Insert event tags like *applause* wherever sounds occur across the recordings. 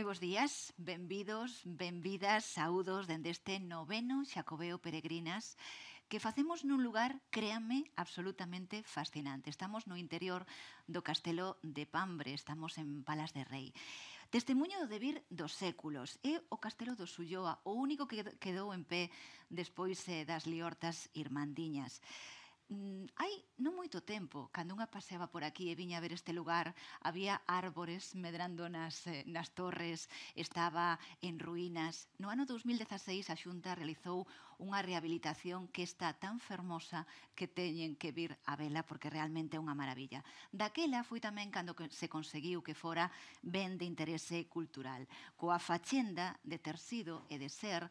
Moi bos días, benvidos, benvidas, saúdos dende este noveno Xacobeo Peregrinas que facemos nun lugar, créanme, absolutamente fascinante. Estamos no interior do Castelo de Pambre, estamos en Palas de Rei. Testemunho de vir dos séculos. É o Castelo do Sulloa, o único que quedou en pé despois eh, das liortas irmandiñas. Mm, hai non moito tempo, cando unha paseaba por aquí e viña a ver este lugar, había árbores medrando nas, eh, nas torres, estaba en ruínas. No ano 2016 a Xunta realizou unha rehabilitación que está tan fermosa que teñen que vir a vela porque realmente é unha maravilla. Daquela foi tamén cando se conseguiu que fora ben de interese cultural, coa fachenda de ter sido e de ser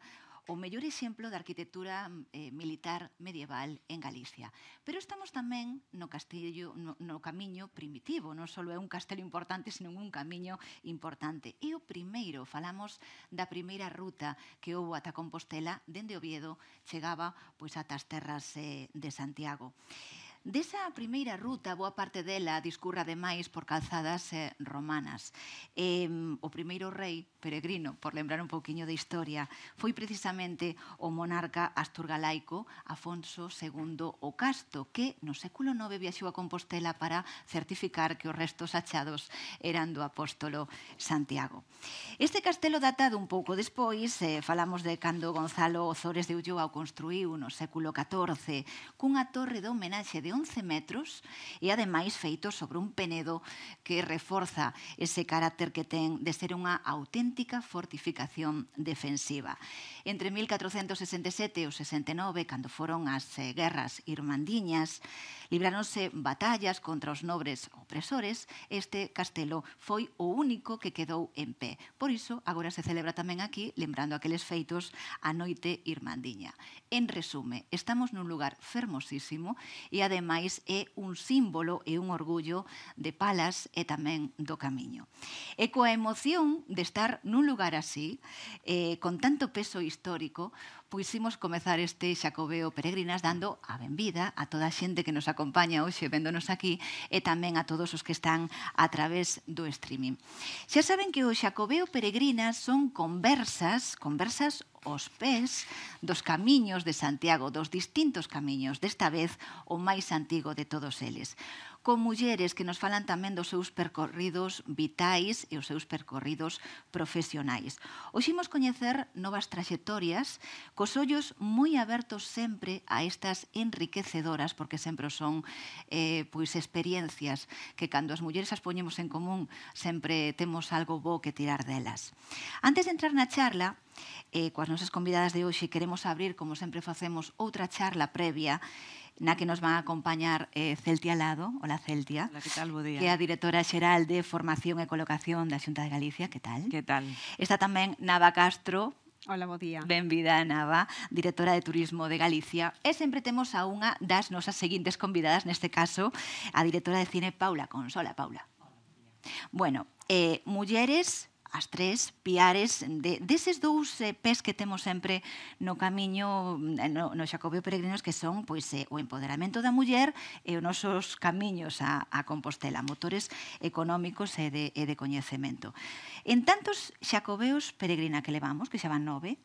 o mellor exemplo da arquitectura eh, militar medieval en Galicia. Pero estamos tamén no castillo no, no camiño primitivo, non só é un castelo importante, senón un camiño importante. E o primeiro, falamos da primeira ruta que houve ata Compostela, dende Oviedo chegaba pois ata as terras eh, de Santiago. Desa primeira ruta, boa parte dela discurra ademais por calzadas eh, romanas. Eh, o primeiro rei peregrino, por lembrar un pouquiño de historia, foi precisamente o monarca asturgalaico Afonso II o Casto, que no século IX viaxou a Compostela para certificar que os restos achados eran do apóstolo Santiago. Este castelo datado un pouco despois, eh, falamos de cando Gonzalo Ozores de Ulloa o construiu no século XIV, cunha torre de homenaxe de de 11 metros e ademais feito sobre un penedo que reforza ese carácter que ten de ser unha auténtica fortificación defensiva. Entre 1467 e o 69, cando foron as eh, guerras irmandiñas, libráronse batallas contra os nobres opresores, este castelo foi o único que quedou en pé. Por iso, agora se celebra tamén aquí, lembrando aqueles feitos, a noite irmandiña. En resume, estamos nun lugar fermosísimo e ademais máis é un símbolo e un orgullo de Palas e tamén do Camiño. E coa emoción de estar nun lugar así, eh, con tanto peso histórico, puisimos comezar este Xacobeo Peregrinas dando a benvida a toda a xente que nos acompaña hoxe véndonos aquí e tamén a todos os que están a través do streaming. Xa saben que o Xacobeo Peregrinas son conversas, conversas os pés dos camiños de Santiago, dos distintos camiños, desta vez o máis antigo de todos eles con mulleres que nos falan tamén dos seus percorridos vitais e os seus percorridos profesionais. Hoxe coñecer novas traxectorias cos ollos moi abertos sempre a estas enriquecedoras, porque sempre son eh, pois experiencias que cando as mulleres as poñemos en común sempre temos algo bo que tirar delas. Antes de entrar na charla, eh, coas nosas convidadas de hoxe queremos abrir, como sempre facemos, outra charla previa na que nos van a acompañar eh, Celtia Lado, hola Celtia. Hola, que tal, bo día. Que é a directora xeral de Formación e Colocación da Xunta de Galicia, que tal? Que tal? Está tamén Nava Castro, Ola, bo día. Benvida, Nava, directora de Turismo de Galicia. E sempre temos a unha das nosas seguintes convidadas, neste caso, a directora de cine Paula Consola. Paula. Hola, bueno, eh, mulleres as tres piares de, deses dous eh, pés que temos sempre no camiño mm, no, no Xacobeo Peregrinos que son pois eh, o empoderamento da muller e os nosos camiños a, a Compostela, motores económicos e de, e de coñecemento. En tantos Xacobeos Peregrina que levamos, que xa van nove,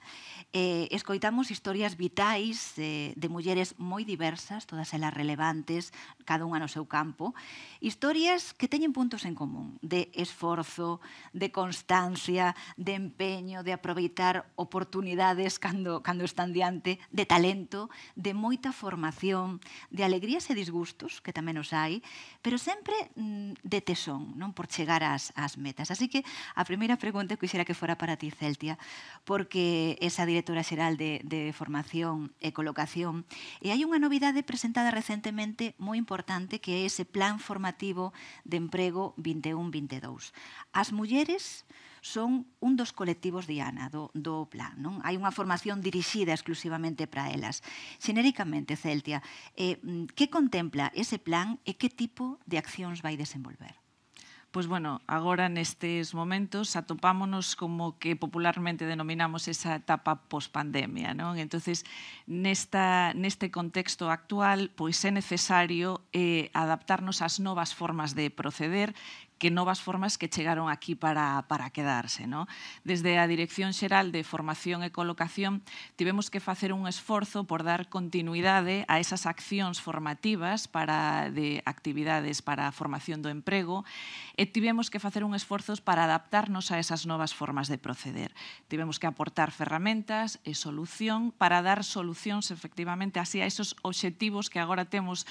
eh, escoitamos historias vitais eh, de mulleres moi diversas, todas elas relevantes, cada unha no seu campo, historias que teñen puntos en común de esforzo, de constancia, constancia, de empeño, de aproveitar oportunidades cando, cando están diante, de talento, de moita formación, de alegrías e disgustos, que tamén os hai, pero sempre mm, de tesón, non por chegar ás, ás metas. Así que a primeira pregunta que quixera que fora para ti, Celtia, porque esa directora xeral de, de formación e colocación, e hai unha novidade presentada recentemente moi importante que é ese plan formativo de emprego 21-22. As mulleres son un dos colectivos Diana do, do plan. Non? Hai unha formación dirixida exclusivamente para elas. Xenéricamente, Celtia, eh, que contempla ese plan e que tipo de accións vai desenvolver? Pois bueno, agora nestes momentos atopámonos como que popularmente denominamos esa etapa pospandemia, non? Entonces, nesta neste contexto actual, pois é necesario eh adaptarnos ás novas formas de proceder que novas formas que chegaron aquí para, para quedarse. No? Desde a Dirección Xeral de Formación e Colocación tivemos que facer un esforzo por dar continuidade a esas accións formativas para, de actividades para a formación do emprego e tivemos que facer un esforzo para adaptarnos a esas novas formas de proceder. Tivemos que aportar ferramentas e solución para dar solucións efectivamente así a esos obxectivos que agora temos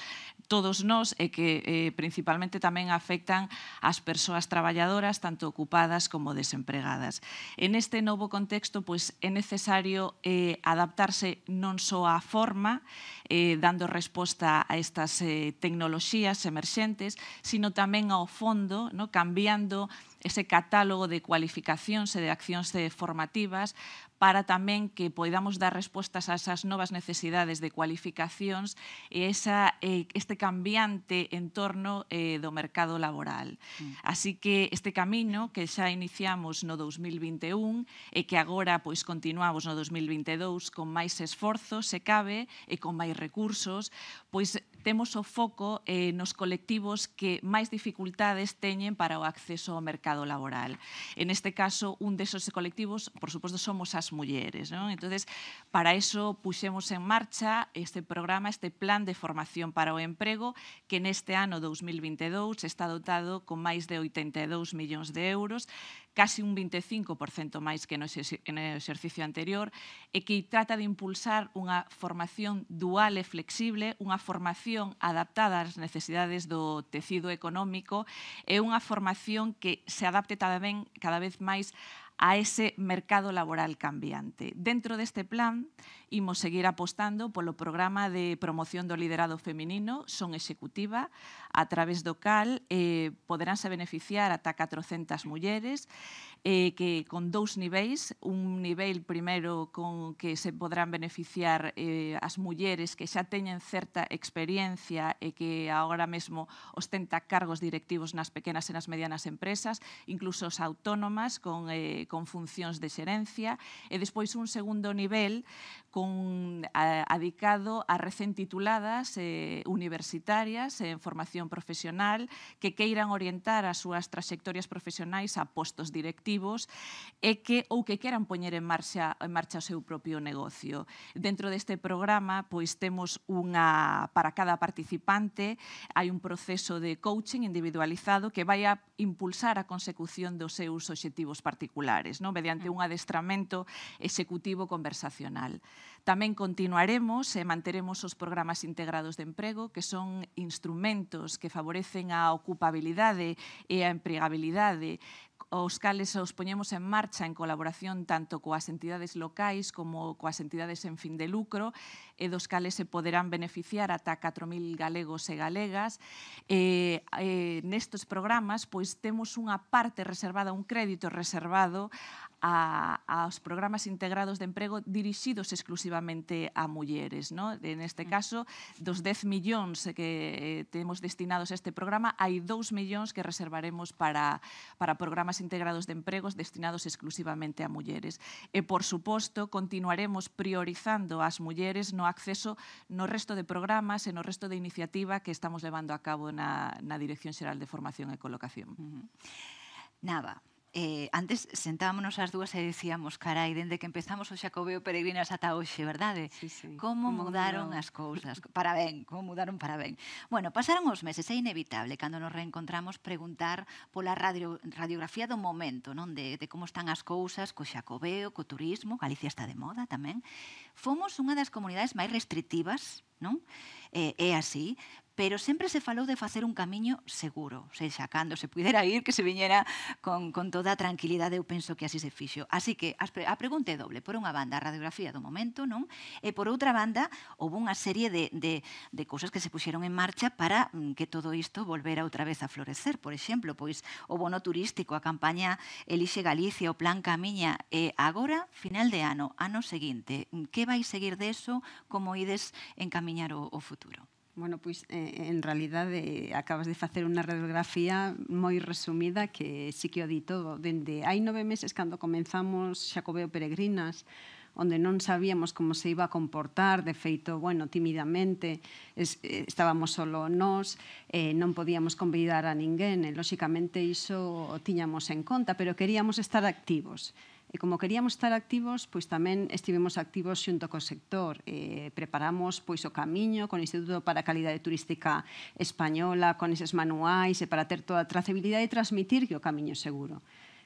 todos nós e que eh, principalmente tamén afectan a as persoas traballadoras, tanto ocupadas como desempregadas. En este novo contexto, pois, é necesario eh, adaptarse non só á forma, eh, dando resposta a estas eh, tecnoloxías emerxentes, sino tamén ao fondo, no, cambiando ese catálogo de cualificacións e de accións formativas para tamén que poidamos dar respostas a esas novas necesidades de cualificacións e esa, eh, este cambiante entorno eh, do mercado laboral. Mm. Así que este camino que xa iniciamos no 2021 e que agora pois continuamos no 2022 con máis esforzo, se cabe, e con máis recursos, pois temos o foco eh, nos colectivos que máis dificultades teñen para o acceso ao mercado laboral. En este caso, un desos colectivos, por suposto, somos as mulleres. Non? Entonces, para eso puxemos en marcha este programa, este plan de formación para o emprego, que neste ano 2022 está dotado con máis de 82 millóns de euros, casi un 25% máis que no exercicio anterior, e que trata de impulsar unha formación dual e flexible, unha formación adaptada ás necesidades do tecido económico e unha formación que se adapte tamén cada vez máis a ese mercado laboral cambiante. Dentro deste plan, imos seguir apostando polo programa de promoción do liderado feminino, son executiva, a través do cal eh, poderánse beneficiar ata 400 mulleres, eh, que con dous niveis, un nivel primeiro con que se podrán beneficiar eh, as mulleres que xa teñen certa experiencia e que agora mesmo ostenta cargos directivos nas pequenas e nas medianas empresas, incluso as autónomas con, eh, con funcións de xerencia, e despois un segundo nivel con, a, adicado a recén tituladas eh, universitarias eh, en formación profesional que queiran orientar as súas trayectorias profesionais a postos directivos colectivos e que ou que queran poñer en marcha en marcha o seu propio negocio. Dentro deste programa, pois temos unha para cada participante hai un proceso de coaching individualizado que vai a impulsar a consecución dos seus obxectivos particulares, non? mediante un adestramento executivo conversacional. Tamén continuaremos e manteremos os programas integrados de emprego, que son instrumentos que favorecen a ocupabilidade e a empregabilidade os cales os poñemos en marcha en colaboración tanto coas entidades locais como coas entidades en fin de lucro e dos cales se poderán beneficiar ata 4.000 galegos e galegas. E, e, nestes programas pois temos unha parte reservada, un crédito reservado a, aos programas integrados de emprego dirixidos exclusivamente a mulleres. No? En este mm. caso, dos 10 millóns que eh, temos destinados a este programa, hai 2 millóns que reservaremos para, para programas integrados de empregos destinados exclusivamente a mulleres. E, por suposto, continuaremos priorizando as mulleres no no acceso no resto de programas e no resto de iniciativa que estamos levando a cabo na, na Dirección Xeral de Formación e Colocación. Uh -huh. Nava, Eh, antes sentámonos as dúas e dicíamos, carai, dende que empezamos o Xacobeo Peregrinas ata hoxe, verdade? Sí, sí. Como mudaron no. as cousas, para ben, como mudaron para ben. Bueno, pasaron os meses, é inevitable cando nos reencontramos preguntar pola radio, radiografía do momento, non de, de como están as cousas co Xacobeo, co turismo, Galicia está de moda tamén. Fomos unha das comunidades máis restrictivas non? Eh, é así, pero sempre se falou de facer un camiño seguro, se xa cando se pudera ir, que se viñera con, con toda a tranquilidade, eu penso que así se fixo. Así que a, a pregunta é doble, por unha banda a radiografía do momento, non? E por outra banda, houve unha serie de, de, de cousas que se puxeron en marcha para mm, que todo isto volvera outra vez a florecer. Por exemplo, pois o bono turístico, a campaña Elixe Galicia, o plan Camiña, e agora, final de ano, ano seguinte, mm, que vai seguir deso, como ides encamiñar o, o futuro? Bueno, pois eh, en realidade eh, acabas de facer unha radiografía moi resumida que sí que o di todo. Dende hai nove meses cando comenzamos Xacobeo Peregrinas, onde non sabíamos como se iba a comportar, de feito, bueno, tímidamente, es, eh, estábamos solo nós, eh, non podíamos convidar a ninguén, e, lóxicamente iso o tiñamos en conta, pero queríamos estar activos. E como queríamos estar activos, pois tamén estivemos activos xunto co sector. Eh, preparamos pois o camiño con o Instituto para a Calidade Turística Española, con eses manuais e para ter toda a trazabilidade e transmitir que o camiño seguro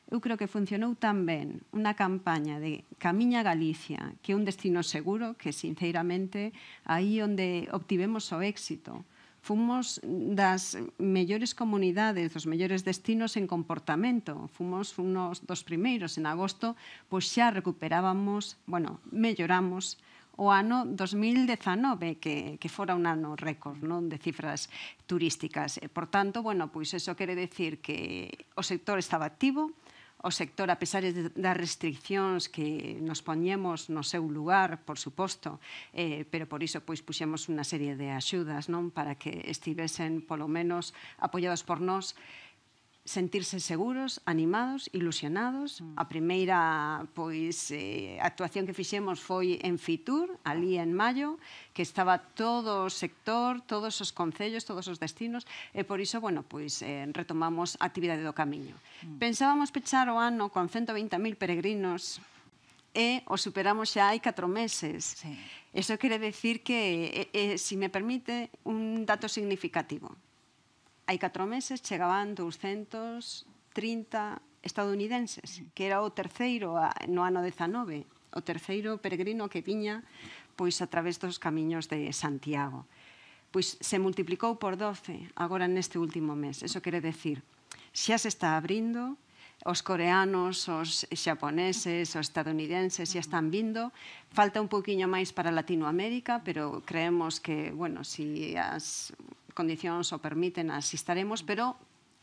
eu creo que funcionou tan ben unha campaña de Camiña Galicia, que é un destino seguro, que sinceramente aí onde obtivemos o éxito fomos das mellores comunidades, dos mellores destinos en comportamento. Fomos unos dos primeiros en agosto, pois xa recuperábamos, bueno, melloramos o ano 2019, que, que fora un ano récord non de cifras turísticas. E, por tanto, bueno, pois eso quere decir que o sector estaba activo, o sector, a pesar das restriccións que nos poñemos no seu lugar, por suposto, eh, pero por iso pois puxemos unha serie de axudas non para que estivesen polo menos apoiados por nós sentirse seguros, animados, ilusionados. Mm. A primeira pois eh, actuación que fixemos foi en Fitur, ali en maio, que estaba todo o sector, todos os concellos, todos os destinos, e por iso, bueno, pois eh, retomamos a actividade do camiño. Mm. Pensábamos pechar o ano con 120.000 peregrinos e o superamos xa hai 4 meses. Sí. Eso quere decir que, eh, eh, se si me permite, un dato significativo hai 4 meses chegaban 230 estadounidenses, que era o terceiro no ano 19, o terceiro peregrino que viña pois a través dos camiños de Santiago. Pois se multiplicou por 12 agora neste último mes. Eso quere decir, xa se está abrindo, os coreanos, os xaponeses, os estadounidenses xa están vindo. Falta un poquinho máis para Latinoamérica, pero creemos que, bueno, si as condiciones o permiten, asistaremos, pero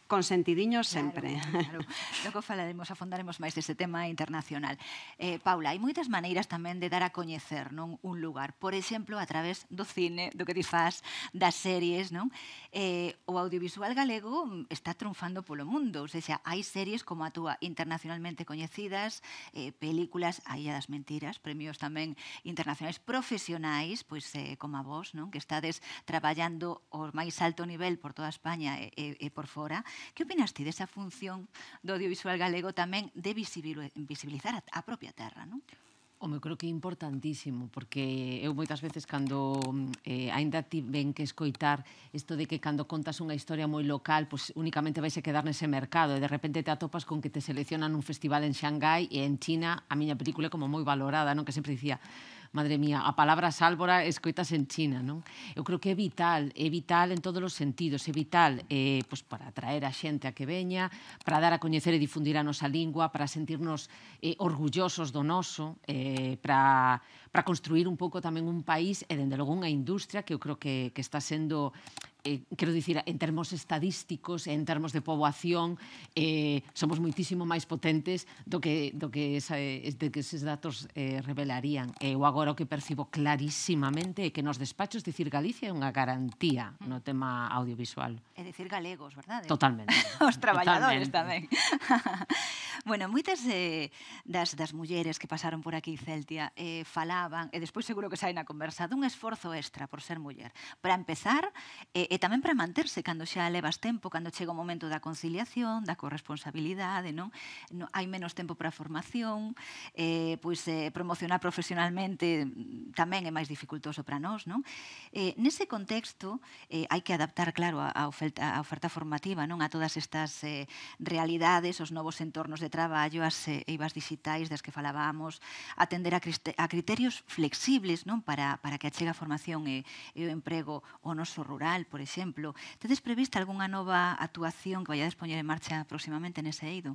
consentidiños sempre. Claro, claro. Logo falaremos, afondaremos máis deste tema internacional. Eh, Paula, hai moitas maneiras tamén de dar a coñecer non un lugar. Por exemplo, a través do cine, do que ti das series, non? Eh, o audiovisual galego está triunfando polo mundo. Ou seja, hai series como a túa internacionalmente coñecidas, eh, películas, a Illa das Mentiras, premios tamén internacionais profesionais, pois eh, como a vos, non? Que estades traballando o máis alto nivel por toda España e, e, e por fora Que opinas ti desa función do audiovisual galego tamén de visibilizar a propia terra, non? O meu creo que é importantísimo, porque eu moitas veces cando eh, aínda tiven que escoitar isto de que cando contas unha historia moi local, pois únicamente vais a quedar nese mercado e de repente te atopas con que te seleccionan un festival en Xangai e en China a miña película como moi valorada, non que sempre dicía madre mía, a palabra sálvora escoitas en China, non? Eu creo que é vital, é vital en todos os sentidos, é vital eh, pois para atraer a xente a que veña, para dar a coñecer e difundir a nosa lingua, para sentirnos eh, orgullosos do noso, eh, para, para construir un pouco tamén un país e, dende logo, unha industria que eu creo que, que está sendo eh, quero dicir, en termos estadísticos, en termos de poboación, eh, somos moitísimo máis potentes do que, do que, esa, eh, de que eses datos eh, revelarían. E eu agora o que percibo clarísimamente é que nos despachos, dicir, Galicia é unha garantía mm. no tema audiovisual. É dicir galegos, verdade? Totalmente. *laughs* Os traballadores tamén. *laughs* bueno, moitas eh, das, das mulleres que pasaron por aquí, Celtia, eh, falaban, e despois seguro que saen na conversa, dun esforzo extra por ser muller. Para empezar, eh, e tamén para manterse cando xa levas tempo, cando chega o momento da conciliación, da corresponsabilidade, non? non hai menos tempo para a formación, eh, pois eh, promocionar profesionalmente tamén é máis dificultoso para nós, non? Eh, nese contexto eh, hai que adaptar, claro, a, a, oferta, a oferta formativa, non? A todas estas eh, realidades, os novos entornos de traballo, as eh, eivas digitais das que falábamos, atender a, a criterios flexibles, non? Para, para que chega a formación e, e o emprego o noso rural, por exemplo. Tedes prevista algunha nova actuación que vayades poñer en marcha próximamente nese eido?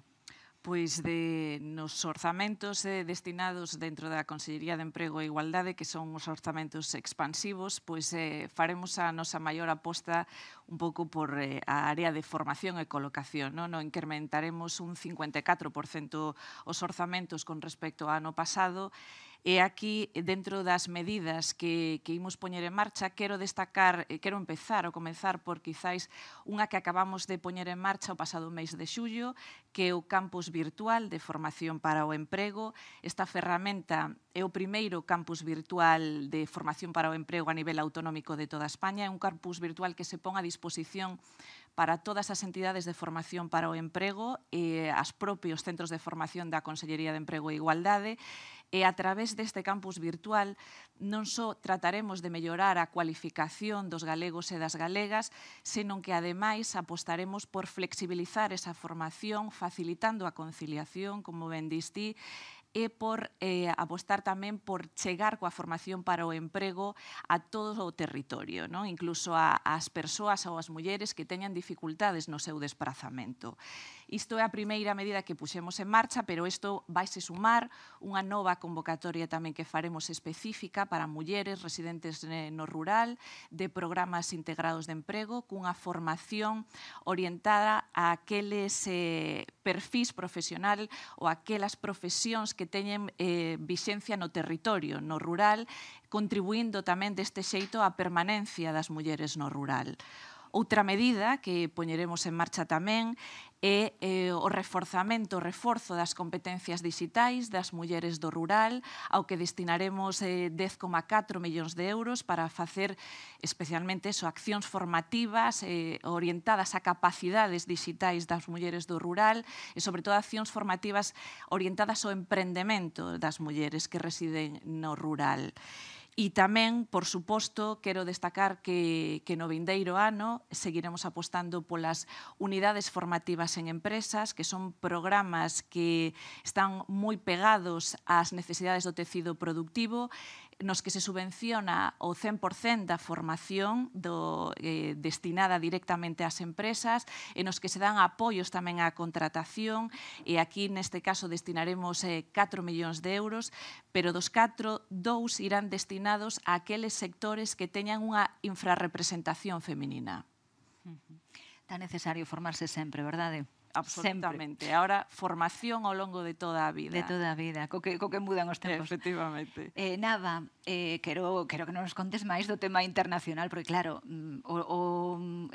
Pois de, nos orzamentos eh, destinados dentro da Consellería de Emprego e Igualdade, que son os orzamentos expansivos, pois eh, faremos a nosa maior aposta un pouco por eh, a área de formación e colocación. Non? No incrementaremos un 54% os orzamentos con respecto ao ano pasado E aquí, dentro das medidas que, que imos poñer en marcha, quero destacar, eh, quero empezar ou comenzar por quizáis unha que acabamos de poñer en marcha o pasado mes de xullo, que é o campus virtual de formación para o emprego. Esta ferramenta é o primeiro campus virtual de formación para o emprego a nivel autonómico de toda España. É un campus virtual que se pon a disposición para todas as entidades de formación para o emprego e as propios centros de formación da Consellería de Emprego e Igualdade E a través deste campus virtual non só trataremos de mellorar a cualificación dos galegos e das galegas, senón que ademais apostaremos por flexibilizar esa formación, facilitando a conciliación, como ben distí, e por eh, apostar tamén por chegar coa formación para o emprego a todo o territorio, non? incluso a, as persoas ou as mulleres que teñan dificultades no seu desprazamento. Isto é a primeira medida que puxemos en marcha, pero isto vaise sumar unha nova convocatoria tamén que faremos específica para mulleres residentes no rural, de programas integrados de emprego, cunha formación orientada a aqueles eh, perfis profesional ou aquelas profesións que teñen eh, vixencia no territorio, no rural, contribuindo tamén deste xeito á permanencia das mulleres no rural. Outra medida que poñeremos en marcha tamén é eh, o reforzamento, o reforzo das competencias digitais das mulleres do rural, ao que destinaremos eh, 10,4 millóns de euros para facer especialmente eso, accións formativas eh, orientadas a capacidades digitais das mulleres do rural e sobre todo accións formativas orientadas ao emprendemento das mulleres que residen no rural. E tamén, por suposto, quero destacar que, que no vindeiro ano seguiremos apostando polas unidades formativas en empresas, que son programas que están moi pegados ás necesidades do tecido productivo, nos que se subvenciona o 100% da formación do, eh, destinada directamente ás empresas e nos que se dan apoios tamén á contratación e aquí neste caso destinaremos eh, 4 millóns de euros pero dos 4, 2 irán destinados a aqueles sectores que teñan unha infrarrepresentación feminina. Está necesario formarse sempre, verdade? absolutamente. Sempre. Ahora, formación ao longo de toda a vida. De toda a vida, co que, co que mudan os tempos. Efectivamente. Eh, nada, eh, quero, quero que nos contes máis do tema internacional, porque claro, mm, o, o,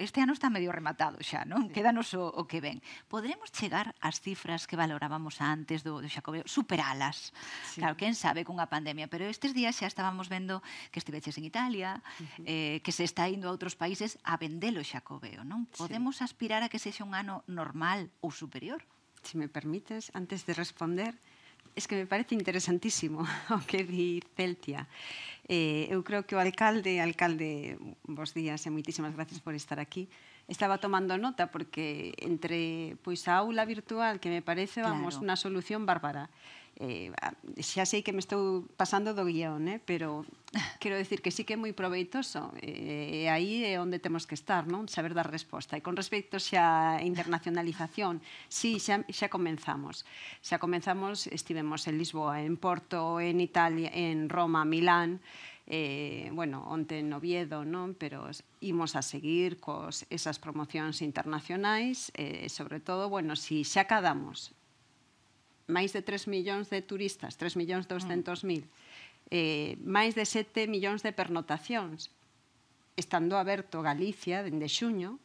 este ano está medio rematado xa, non? Sí. Quédanos o, o que ven. Podremos chegar ás cifras que valorábamos antes do, do Xacobeo, superalas. Sí. Claro, quen sabe cunha pandemia, pero estes días xa estábamos vendo que estiveches en Italia, uh -huh. eh, que se está indo a outros países a vendelo Xacobeo, non? Podemos sí. aspirar a que sexa un ano normal igual ou superior? Se me permites, antes de responder, es que me parece interesantísimo *laughs* o que di Celtia. Eh, eu creo que o alcalde, alcalde, vos días e moitísimas gracias por estar aquí, estaba tomando nota porque entre pois a aula virtual que me parece, vamos, claro. unha solución bárbara eh, xa sei que me estou pasando do guión, eh? pero quero decir que sí que é moi proveitoso eh, e eh, aí é onde temos que estar, non? Saber dar resposta. E con respecto xa a internacionalización, sí, xa, xa comenzamos. Xa comenzamos, estivemos en Lisboa, en Porto, en Italia, en Roma, Milán, eh, bueno, onte en Oviedo, non? pero imos a seguir cos esas promocións internacionais, eh, sobre todo, bueno, si xa cadamos máis de 3 millóns de turistas, 3 millóns 200 mm. mil, eh, máis de 7 millóns de pernotacións, estando aberto Galicia dende xuño,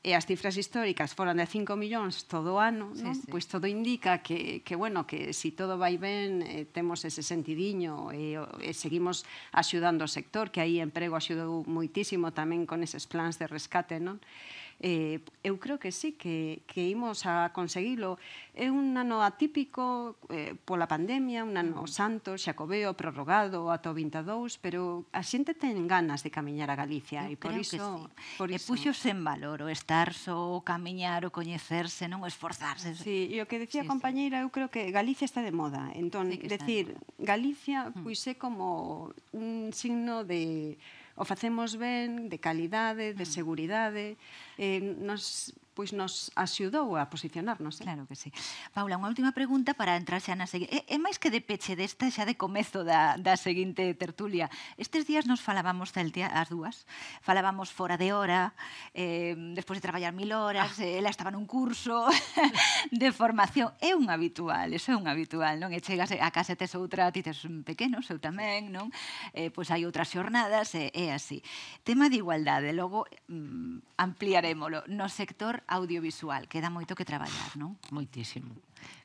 e as cifras históricas foran de 5 millóns todo o ano, sí, non? Sí. pois todo indica que, que bueno, que si todo vai ben, eh, temos ese sentidiño e, e seguimos axudando o sector, que aí emprego axudou moitísimo tamén con eses plans de rescate, non? eh, eu creo que sí, que, que imos a conseguilo. É un ano atípico eh, pola pandemia, un ano mm. santo, xacobeo, prorrogado, ata o 22, pero a xente ten ganas de camiñar a Galicia eu e por iso, sí. por iso... E puxose en valor o estar só, o camiñar, o coñecerse, non o esforzarse. Sí, e o que decía sí, a compañeira, sí. eu creo que Galicia está de moda. Entón, sí decir, de Galicia, mm. pois é como un signo de o facemos ben, de calidade, de mm. seguridade. Eh, nos pois nos axudou a posicionarnos. Eh? Claro que sí. Paula, unha última pregunta para entrar xa na seguinte. É, é máis que de peche desta xa de comezo da, da seguinte tertulia. Estes días nos falábamos Celtia, as dúas, falábamos fora de hora, eh, despois de traballar mil horas, ah. Eh, ela estaba nun curso *laughs* de formación. É un habitual, eso é un habitual, non? E chegas a casa tes outra, ti tes pequenos, eu tamén, non? Eh, pois hai outras xornadas, é, é así. Tema de igualdade, logo mm, ampliarémolo. No sector audiovisual. Queda moito que traballar, non? Moitísimo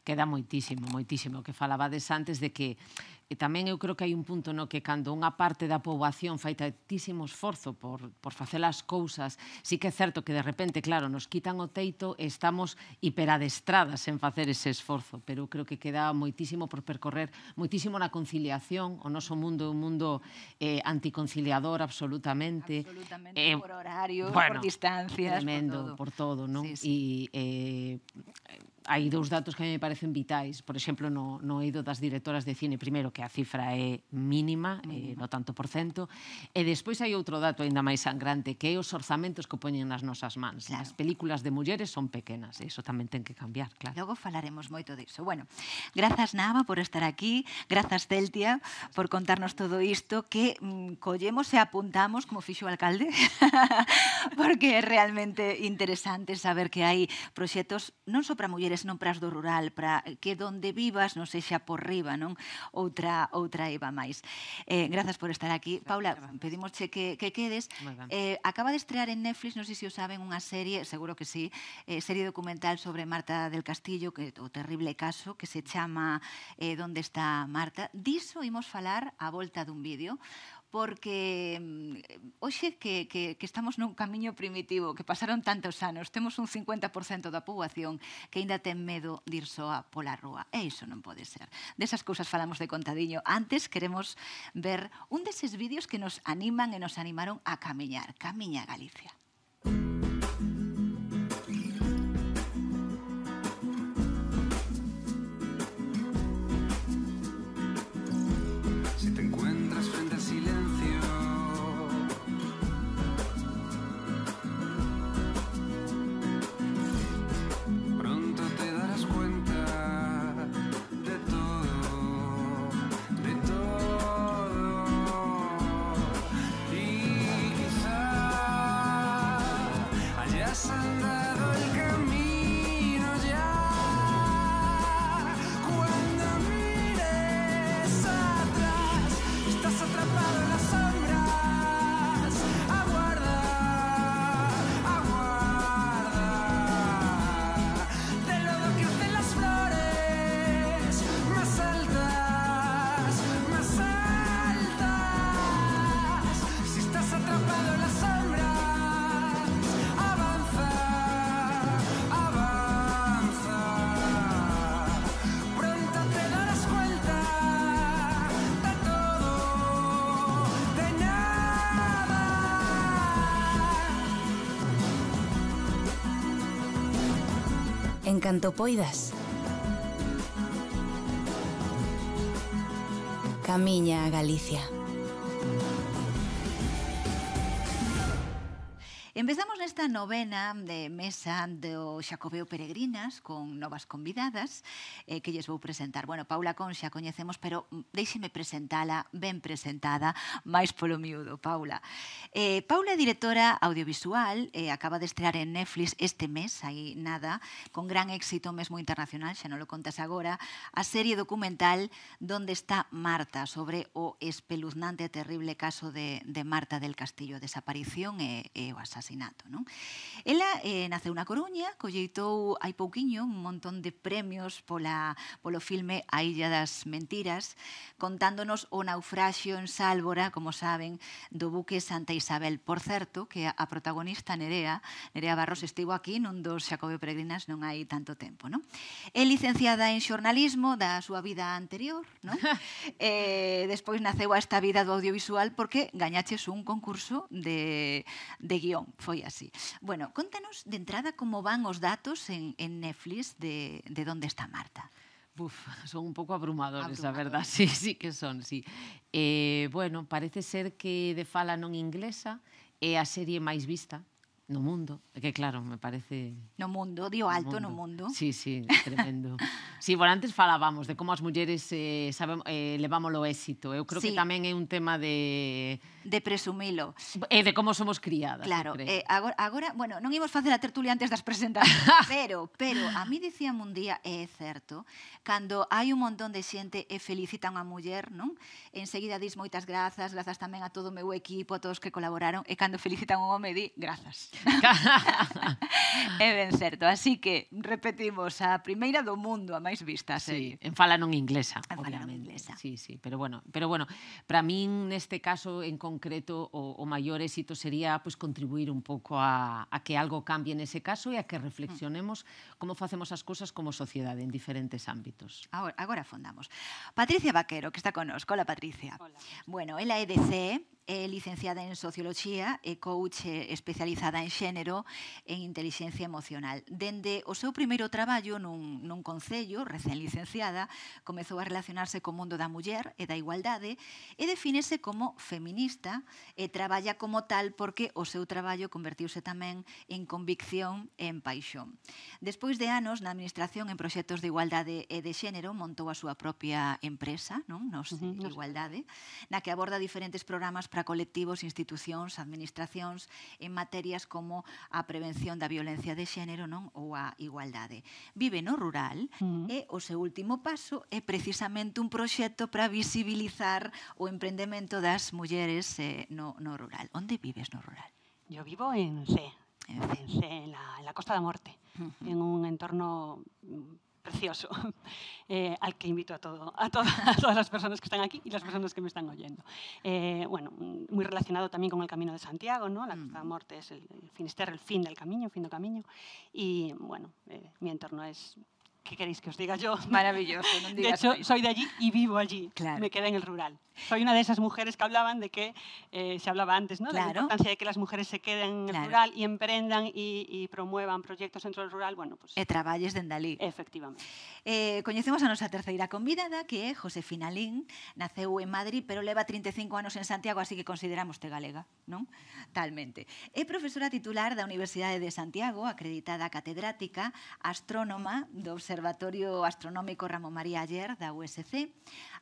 queda moitísimo, moitísimo que falabades antes de que e tamén eu creo que hai un punto no que cando unha parte da poboación fai tantísimo esforzo por, por facer as cousas, sí que é certo que de repente, claro, nos quitan o teito e estamos hiperadestradas en facer ese esforzo, pero eu creo que queda moitísimo por percorrer, moitísimo na conciliación, o noso mundo é un mundo eh, anticonciliador absolutamente. Absolutamente, eh, por horario, bueno, por distancias, tremendo, por todo, por todo non? Sí, sí. E eh, hai dous datos que a mí me parecen vitais, por exemplo, no, no eido das directoras de cine, primeiro, que a cifra é mínima, eh, mínima. eh, no tanto por cento, e despois hai outro dato aínda máis sangrante, que é os orzamentos que poñen nas nosas mans. Claro. As películas de mulleres son pequenas, e eh, iso tamén ten que cambiar, claro. Logo falaremos moito diso. Bueno, grazas Nava por estar aquí, grazas Celtia por contarnos todo isto, que mm, collemos e apuntamos, como fixo o alcalde, *laughs* porque é realmente interesante saber que hai proxectos non só para mulleres, mulleres non pras do rural, para que donde vivas non sexa por riba, non? Outra outra Eva máis. Eh, grazas por estar aquí. Paula, pedimosche que, que quedes. Eh, acaba de estrear en Netflix, non sei se o saben, unha serie, seguro que sí, eh, serie documental sobre Marta del Castillo, que o terrible caso, que se chama eh, Donde está Marta. Diso imos falar a volta dun vídeo, porque mm, hoxe que, que, que estamos nun camiño primitivo, que pasaron tantos anos, temos un 50% da poboación que aínda ten medo de ir soa pola rúa. E iso non pode ser. Desas cousas falamos de contadiño. Antes queremos ver un deses vídeos que nos animan e nos animaron a camiñar. Camiña Galicia. Encantopoidas. Camiña a Galicia. Empezamos esta novena de mesa do Xacobeo Peregrinas con novas convidadas eh, que lles vou presentar. Bueno, Paula Conxa coñecemos, pero deixeme presentala ben presentada, máis polo miúdo, Paula. Eh, Paula é directora audiovisual, eh, acaba de estrear en Netflix este mes, aí nada, con gran éxito mesmo internacional, xa non lo contas agora, a serie documental Donde está Marta, sobre o espeluznante e terrible caso de, de Marta del Castillo, desaparición e, e o asasinato. Non? Ela eh, nace na Coruña, colleitou hai pouquiño un montón de premios pola, polo filme A Illa das Mentiras, contándonos o naufraxio en Sálvora, como saben, do buque Santa Isabel. Por certo, que a protagonista Nerea, Nerea Barros, estivo aquí nun dos Xacobeo Peregrinas non hai tanto tempo. Non? É licenciada en xornalismo da súa vida anterior, non? *laughs* eh, despois naceu a esta vida do audiovisual porque gañaches un concurso de, de guión, foi así. Bueno, contanos de entrada como van os os datos en, en Netflix de, de Donde está Marta. Uf, son un pouco abrumadores, a verdad, *laughs* sí, sí que son, sí. Eh, bueno, parece ser que de fala non inglesa é a serie máis vista No mundo, é que claro, me parece... No mundo, dio alto no mundo. no mundo. Sí, sí, *laughs* tremendo. sí, por antes falábamos de como as mulleres eh, sabemos, eh, levamos o éxito. Eu creo sí. que tamén é un tema de... De presumilo. E eh, de como somos criadas. Claro, eh, agora, agora, bueno, non imos facer a tertulia antes das presentacións, *laughs* pero, pero a mí dicían un día, é certo, cando hai un montón de xente e felicita unha muller, non? Enseguida dis moitas grazas, grazas tamén a todo o meu equipo, a todos que colaboraron, e cando felicitan un home di, grazas. *laughs* é ben certo. Así que repetimos a primeira do mundo a máis vista, sí, en fala non inglesa, en fala non inglesa. Sí, sí, pero bueno, pero bueno, para min neste caso en concreto o, o maior éxito sería pois pues, contribuir un pouco a a que algo cambie nese caso e a que reflexionemos mm. como facemos as cousas como sociedade en diferentes ámbitos. Agora agora fondamos. Patricia Vaquero, que está conosco, hola Patricia. Hola. Bueno, ela é de CE, É eh, licenciada en Socioloxía e coach eh, especializada en xénero en inteligencia emocional. Dende o seu primeiro traballo nun, nun concello, recén licenciada, comezou a relacionarse co mundo da muller e da igualdade e definese como feminista e traballa como tal porque o seu traballo convertiuse tamén en convicción e en paixón. Despois de anos na Administración en proxectos de igualdade e de xénero, montou a súa propia empresa, non? Nos uh -huh. Igualdade, na que aborda diferentes programas para colectivos, institucións, administracións en materias como a prevención da violencia de xénero non ou a igualdade. Vive no rural uh mm. -huh. e o seu último paso é precisamente un proxecto para visibilizar o emprendemento das mulleres eh, no, no rural. Onde vives no rural? Yo vivo en C, en, C, en, la, en la Costa da Morte, uh -huh. en un entorno precioso, *laughs* eh, al que invito a, todo, a, todas *laughs* todas las personas que están aquí y las personas que me están oyendo. Eh, bueno, muy relacionado también con el Camino de Santiago, ¿no? La mm. Costa de Morte es el, el el fin del camino, fin del camino. Y bueno, eh, mi entorno es ¿qué queréis que os diga yo? *laughs* Maravilloso. de hecho, soy de allí y vivo allí. Me queda en el rural. Soy una de esas mujeres que hablaban de que, eh, se hablaba antes, ¿no? Claro. De la importancia de que las mujeres se queden en el rural y emprendan y, promuevan proyectos dentro del rural. Bueno, pues... E traballes Efectivamente. Eh, conocemos a nuestra tercera convidada, que é Josefina Lin. Naceu en Madrid, pero lleva 35 años en Santiago, así que consideramos te galega, ¿no? Talmente. Es profesora titular la Universidad de Santiago, acreditada catedrática, astrónoma do Observatorio Astronómico Ramón María Ayer da USC.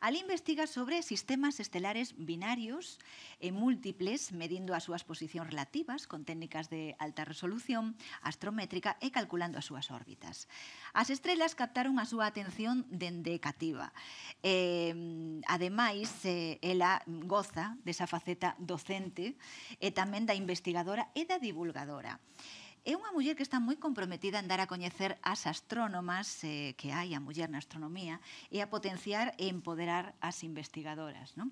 Ali investiga sobre sistemas estelares binarios e múltiples, medindo as súas posicións relativas con técnicas de alta resolución, astrométrica e calculando as súas órbitas. As estrelas captaron a súa atención dende cativa. Eh, ademais, eh, ela goza desa faceta docente e tamén da investigadora e da divulgadora. É unha muller que está moi comprometida en dar a coñecer as astrónomas eh, que hai a muller na astronomía e a potenciar e empoderar as investigadoras. Non?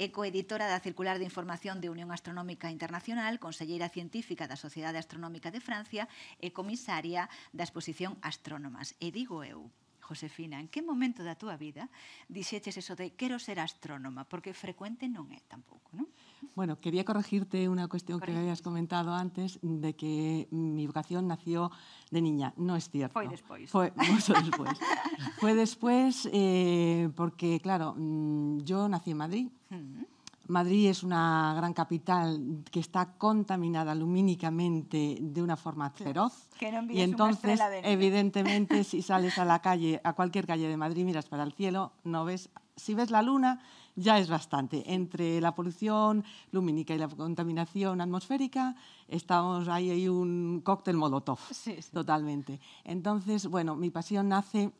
É coeditora da Circular de Información de Unión Astronómica Internacional, conselleira científica da Sociedade Astronómica de Francia e comisaria da exposición Astrónomas. E digo eu, Josefina, en qué momento de tu vida dixeches eso de quiero ser astrónoma? Porque frecuente no es tampoco, ¿no? Bueno, quería corregirte una cuestión que habías comentado antes de que mi vocación nació de niña. No es cierto. Fue después. Fue después porque, claro, mm, yo nací en Madrid, Madrid es una gran capital que está contaminada lumínicamente de una forma feroz. y entonces, evidentemente, si *laughs* sales a la calle, a cualquier calle de Madrid, miras para el cielo, no ves. Si ves la luna, ya es bastante. Entre la polución lumínica y la contaminación atmosférica, estamos ahí hay un cóctel molotov, totalmente. Entonces, bueno, mi pasión nace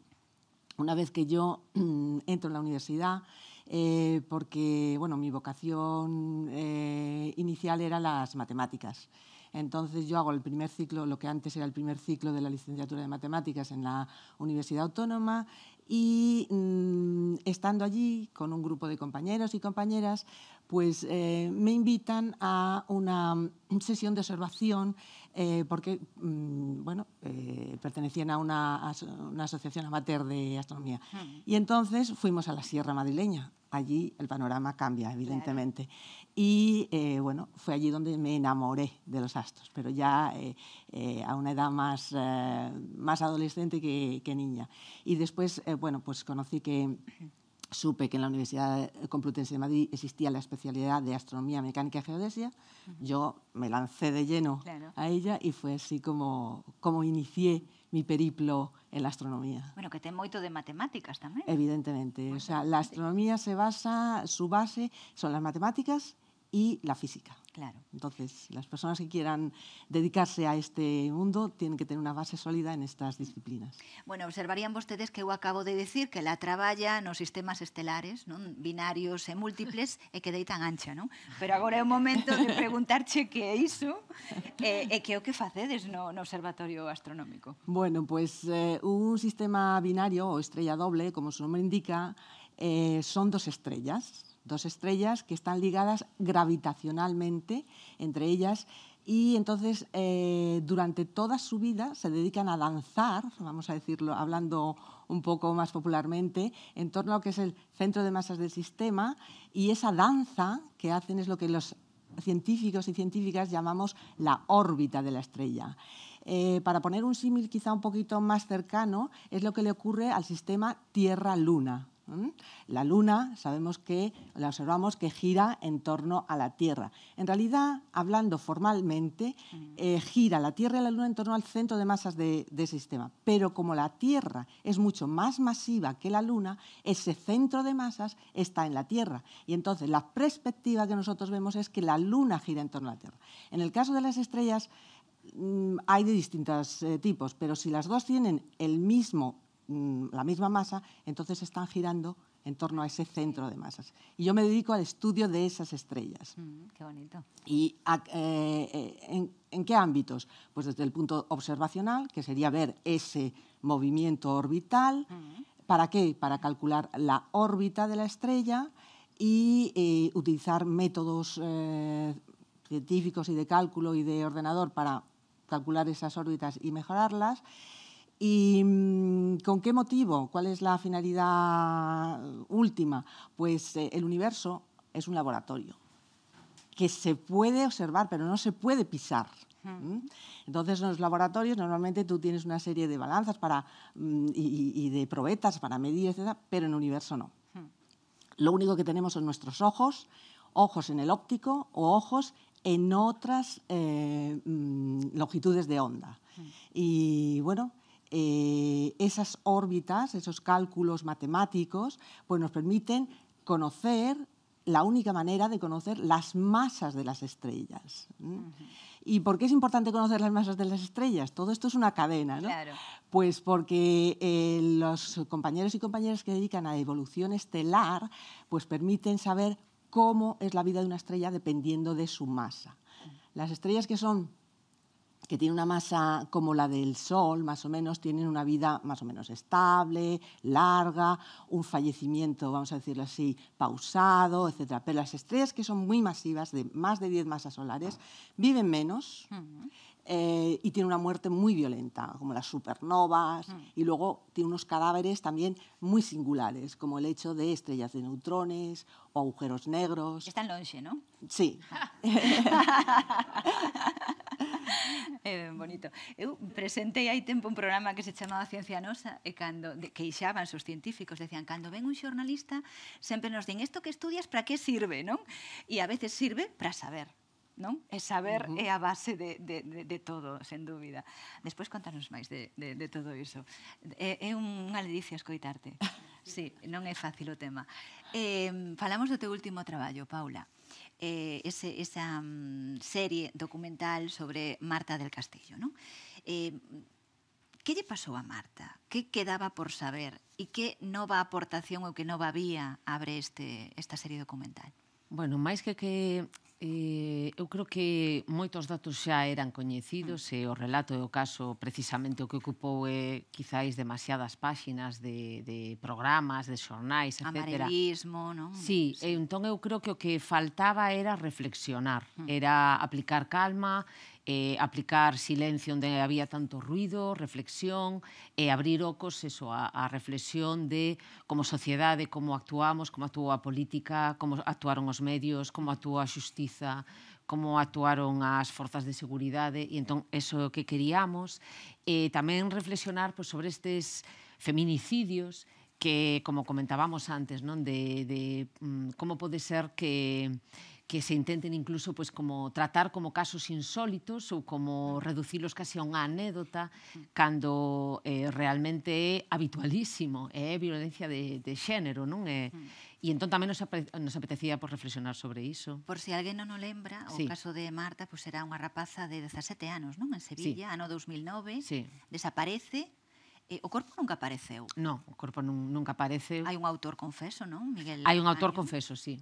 una vez que yo mm, entro en la universidad eh, porque bueno, mi vocación eh, inicial era las matemáticas. Entonces yo hago el primer ciclo, lo que antes era el primer ciclo de la licenciatura de matemáticas en la Universidad Autónoma y mm, estando allí con un grupo de compañeros y compañeras, pues eh, me invitan a una sesión de observación eh, porque mm, bueno, eh, pertenecían a una, asociación amateur de astronomía. Hmm. Y entonces fuimos a la Sierra Madrileña. Allí el panorama cambia, evidentemente. Y eh, bueno, fue allí donde me enamoré de los astros, pero ya a una edad más, más adolescente que, niña. Y después, bueno, pues conocí que supe que en la Universidad Complutense de Madrid existía la especialidad de astronomía mecánica y geodesia, yo me lancé de lleno a ella y fue así como, como inicié mi periplo en la astronomía. Bueno, que ten mucho de matemáticas también. Evidentemente, o pues sea, la astronomía se basa, su base son las matemáticas y la física. Claro. Entonces, las personas que quieran dedicarse a este mundo tienen que tener una base sólida en estas disciplinas. Bueno, observarían ustedes que yo acabo de decir que la traballa los sistemas estelares, binarios e múltiples, *laughs* e que tan ancha, ¿no? Pero ahora es un momento de *laughs* preguntarse qué es eso e, e que o que facedes no, Observatorio Astronómico. Bueno, pues eh, un sistema binario o estrella doble, como su nombre indica, eh, son dos estrellas, dos estrellas que están ligadas gravitacionalmente entre ellas y entonces eh, durante toda su vida se dedican a danzar, vamos a decirlo, hablando un poco más popularmente, en torno a lo que es el centro de masas del sistema y esa danza que hacen es lo que los científicos y científicas llamamos la órbita de la estrella. Eh, para poner un símil quizá un poquito más cercano, es lo que le ocurre al sistema Tierra-Luna. La Luna sabemos que la observamos que gira en torno a la Tierra. En realidad, hablando formalmente, mm. eh, gira la Tierra y la Luna en torno al centro de masas de, ese sistema. Pero como la Tierra es mucho más masiva que la Luna, ese centro de masas está en la Tierra. Y entonces la perspectiva que nosotros vemos es que la Luna gira en torno a la Tierra. En el caso de las estrellas mm, hay de distintos eh, tipos, pero si las dos tienen el mismo Mm, la misma masa, entonces están girando en torno a ese centro de masas. Y yo me dedico al estudio de esas estrellas. Mm, qué bonito. ¿Y eh, eh, en, qué ámbitos? Pues desde el punto observacional, que sería ver ese movimiento orbital. ¿Para qué? Para calcular la órbita de la estrella y eh, utilizar métodos científicos y de cálculo y de ordenador para calcular esas órbitas y mejorarlas. ¿Y mm, con qué motivo? ¿Cuál es la finalidad última? Pues eh, el universo es un laboratorio que se puede observar, pero no se puede pisar. Entonces, en los laboratorios normalmente tú tienes una serie de balanzas para, mm, y, de probetas para medir, etc., pero en el universo no. Lo único que tenemos son nuestros ojos, ojos en el óptico o ojos en otras eh, mm, longitudes de onda. Y bueno, eh, esas órbitas, esos cálculos matemáticos, pues nos permiten conocer la única manera de conocer las masas de las estrellas. ¿Y por qué es importante conocer las masas de las estrellas? Todo esto es una cadena, ¿no? Pues porque eh, los compañeros y compañeras que dedican a evolución estelar, pues permiten saber cómo es la vida de una estrella dependiendo de su masa. Las estrellas que son que tiene una masa como la del Sol, más o menos, tienen una vida más o menos estable, larga, un fallecimiento, vamos a decirlo así, pausado, etcétera. Pero las estrellas que son muy masivas, de más de 10 masas solares, ah. viven menos. Eh, y tiene una muerte muy violenta, como las supernovas, mm. y luego tiene unos cadáveres también muy singulares, como el hecho de estrellas de neutrones o agujeros negros. Está en Longe, ¿no? Sí. *laughs* Eh, bonito. Eu ahí hai tempo un programa que se llamaba Ciencia Nosa e que os científicos decían cuando ven un jornalista siempre nos dicen, esto que estudias para qué sirve, Y e a veces sirve para saber, non? E saber uh eh, -huh. é a base de, de, de, de todo, sen dúbida. Despois contanos máis de, de, de todo iso. É, é unha ledicia escoitarte. *laughs* Sí, non é fácil o tema. Eh, falamos do teu último traballo, Paula. Eh, ese, esa um, serie documental sobre Marta del Castillo, non? Eh, que lle pasou a Marta? Que quedaba por saber? E que nova aportación ou que nova vía abre este, esta serie documental? Bueno, máis que que Eh, eu creo que moitos datos xa eran coñecidos e eh, o relato e o caso precisamente o que ocupou é eh, quizáis demasiadas páxinas de, de programas, de xornais, etc. Amarelismo, non? Sí, sí. Eh, entón eu creo que o que faltaba era reflexionar, hmm. era aplicar calma, eh, aplicar silencio onde había tanto ruido, reflexión, e eh, abrir ocos eso, a, a reflexión de como sociedade, como actuamos, como actuou a política, como actuaron os medios, como actuou a xustiza, como actuaron as forzas de seguridade e entón eso que queríamos e tamén reflexionar pois, sobre estes feminicidios que como comentábamos antes, non, de de mm, como pode ser que que se intenten incluso pues como tratar como casos insólitos ou como reducilos casi a unha anédota cando eh, realmente é habitualísimo, é violencia de, de xénero, non? É, E entón tamén nos, nos apetecía por reflexionar sobre iso. Por si alguén non o lembra, sí. o caso de Marta pues, era unha rapaza de 17 anos, non? En Sevilla, sí. ano 2009, sí. desaparece, eh, o corpo nunca apareceu. Non, o corpo nun, nunca apareceu. Hai un autor confeso, non, Miguel? Hai un autor confeso, sí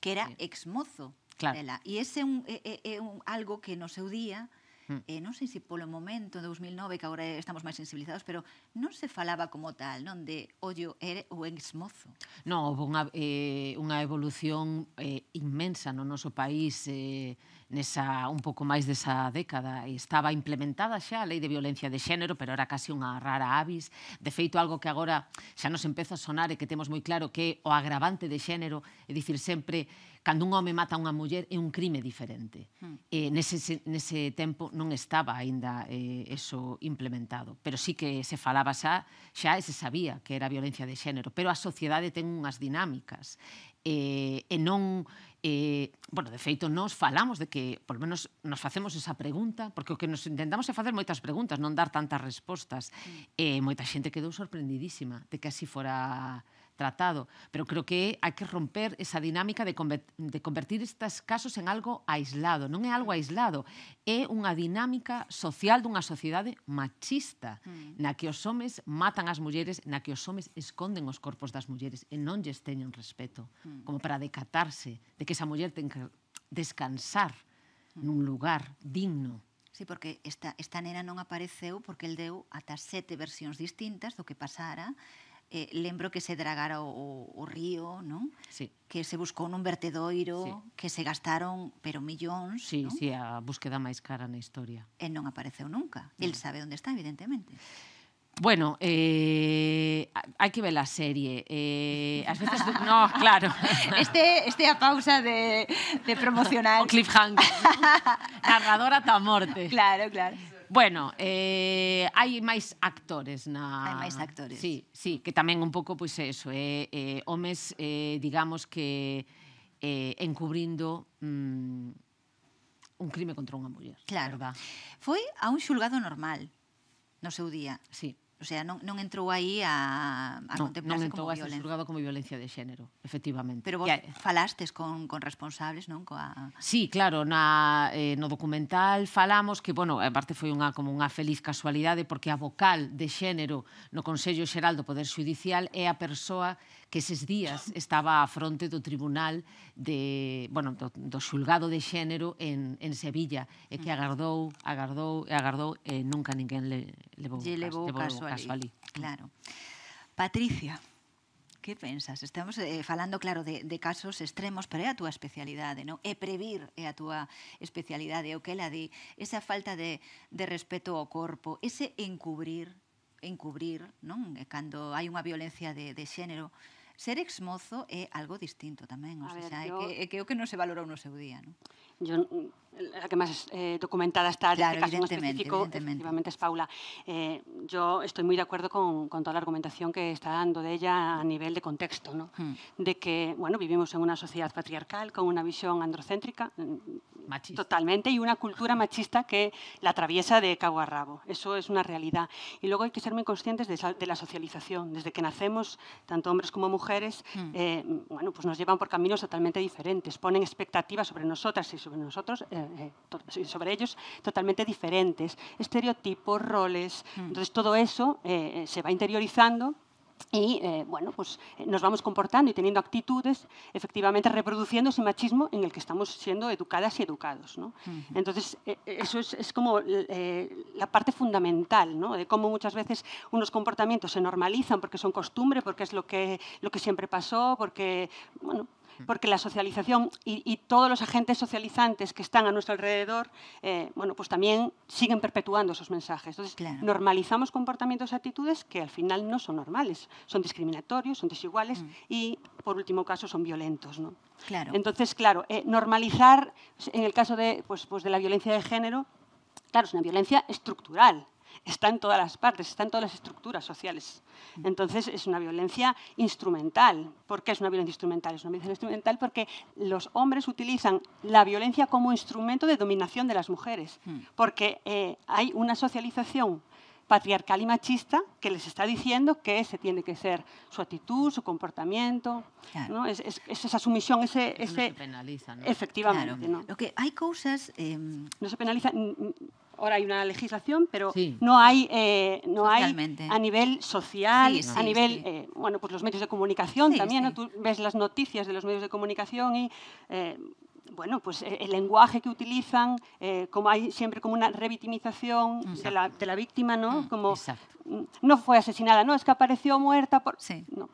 que era exmozo claro. dela. E ese é un, é, é un, algo que no seu día hmm. eh, non sei se polo momento 2009 que agora estamos máis sensibilizados, pero non se falaba como tal, non de ollo era o exmozo. Non, houve unha, eh, unha evolución eh, inmensa no noso país eh, nesa un pouco máis desa década. Estaba implementada xa a Lei de Violencia de Xénero, pero era casi unha rara avis. De feito, algo que agora xa nos empeza a sonar e que temos moi claro que é o agravante de xénero, é dicir, sempre cando un home mata unha muller é un crime diferente. Mm. Eh, nese, nese tempo non estaba aínda eh, eso implementado, pero sí que se falaba xa, xa e se sabía que era violencia de xénero, pero a sociedade ten unhas dinámicas eh, e non eh, bueno, de feito, nos falamos de que, polo menos, nos facemos esa pregunta, porque o que nos intentamos é facer moitas preguntas, non dar tantas respostas. Mm. Eh, moita xente quedou sorprendidísima de que así fora tratado, pero creo que hai que romper esa dinámica de, convert, de convertir estes casos en algo aislado. Non é algo aislado, é unha dinámica social dunha sociedade machista, mm. na que os homes matan as mulleres, na que os homes esconden os corpos das mulleres e non lles teñen respeto, mm. como para decatarse de que esa muller ten que descansar mm. nun lugar digno. Sí, porque esta, esta nena non apareceu porque el deu ata sete versións distintas do que pasara eh, lembro que se dragara o, o río, non? Sí. Que se buscou nun vertedoiro, sí. que se gastaron pero millóns, Sí, non? sí, a búsqueda máis cara na historia. E non apareceu nunca. Sí. El sabe onde está, evidentemente. Bueno, eh, hai que ver a serie. Eh, as veces... no, claro. *laughs* Este, este a pausa de, de promocional. O cliffhanger. *laughs* Narradora ta morte. Claro, claro. Bueno, eh, hai máis actores na... Hai máis actores. Sí, sí, que tamén un pouco, pois, pues, eso, eh, eh, homes, eh, digamos que eh, encubrindo mm, un crime contra unha muller. Claro. Verdad? Foi a un xulgado normal no seu día. Sí. O sea, non, non entrou aí a, a no, contemplarse non como violencia. Non entrou a ser como violencia de xénero, efectivamente. Pero vos eh, falastes con, con responsables, non? Coa... Sí, claro, na, eh, no documental falamos que, bueno, aparte foi unha, como unha feliz casualidade porque a vocal de xénero no Consello Xeral do Poder Judicial é a persoa que eses días estaba á fronte do tribunal de, bueno, do, do xulgado de xénero en, en Sevilla e que agardou, agardou e agardou e nunca ninguén le, levou, caso, levou, caso, caso, ali. caso ali. Claro. Patricia, que pensas? Estamos eh, falando, claro, de, de casos extremos, pero é a túa especialidade, non? É previr é a túa especialidade, o que ela di, esa falta de, de respeto ao corpo, ese encubrir, encubrir, non? E cando hai unha violencia de, de xénero, Ser exmozo é algo distinto tamén, o sea, yo... é, que, é que o que non se valorou no seu día, non? Yo, la que máis eh, documentada está claro, este caso en específico, efectivamente es Paula. Eh, yo estoy muy de acuerdo con, con toda la argumentación que está dando de ella a nivel de contexto, ¿no? Hmm. De que, bueno, vivimos en una sociedad patriarcal con una visión androcéntrica, Totalmente, y una cultura machista que la atraviesa de cabo a rabo. Eso es una realidad. Y luego hay que ser muy conscientes de, la socialización. Desde que nacemos, tanto hombres como mujeres, mm. eh, bueno, pues nos llevan por caminos totalmente diferentes, ponen expectativas sobre nosotras y sobre nosotros, eh, eh sobre ellos, totalmente diferentes, estereotipos, roles. Mm. Entonces todo eso eh, se va interiorizando y eh, bueno, pues eh, nos vamos comportando y teniendo actitudes, efectivamente reproduciendo ese machismo en el que estamos siendo educadas y educados. ¿no? Entonces, eh, eso es, como la parte fundamental, ¿no? de cómo muchas veces unos comportamientos se normalizan porque son costumbre, porque es lo que, lo que siempre pasó, porque, bueno, porque la socialización y, todos los agentes socializantes que están a nuestro alrededor, eh, bueno, pues también siguen perpetuando esos mensajes. Entonces, normalizamos comportamientos y actitudes que al final no son normales, son discriminatorios, son desiguales mm. y, por último caso, son violentos, ¿no? Claro. Entonces, claro, eh, normalizar, en el caso de, pues, pues de la violencia de género, claro, es una violencia estructural, está en todas las partes, está en todas las estructuras sociales. Mm. Entonces es una violencia instrumental. ¿Por qué es una violencia instrumental? Es una violencia instrumental porque los hombres utilizan la violencia como instrumento de dominación de las mujeres, mm. porque eh, hay una socialización patriarcal y machista que les está diciendo que ese tiene que ser su actitud, su comportamiento, ¿no? es, esa sumisión, ese... no se penaliza, ¿no? Efectivamente. ¿no? Lo que hay cosas... Em, no se penaliza, ahora hay una legislación, pero no hay, eh, no a nivel social, a nivel, eh, bueno, pues los medios de comunicación también, ¿no? Tú ves las noticias de los medios de comunicación y... Eh, bueno, pues el lenguaje que utilizan, como hay siempre como una revictimización de la, de la, víctima, ¿no? Mm, como mm, no fue asesinada, no, es que apareció muerta por... No,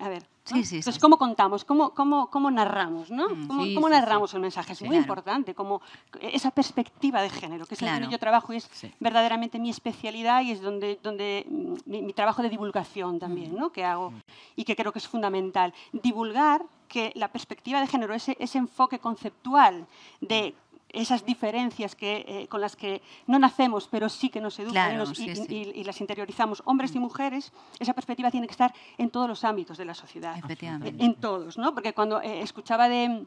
a ver, Sí, Entonces, ¿cómo contamos? ¿Cómo, cómo, narramos? ¿no? Mm, ¿Cómo, narramos el mensaje? Es muy importante, como esa perspectiva de género, que es claro. que yo trabajo y es verdaderamente mi especialidad y es donde, donde mm, mi, trabajo de divulgación también, mm. ¿no? que hago y que creo que es fundamental. Divulgar que la perspectiva de género, ese enfoque conceptual de esas diferencias que, eh, con las que no nacemos, pero sí que nos educan y, las interiorizamos, hombres y mm. mujeres, esa perspectiva tiene que estar en todos los ámbitos de la sociedad. En todos, ¿no? Porque cuando eh, escuchaba de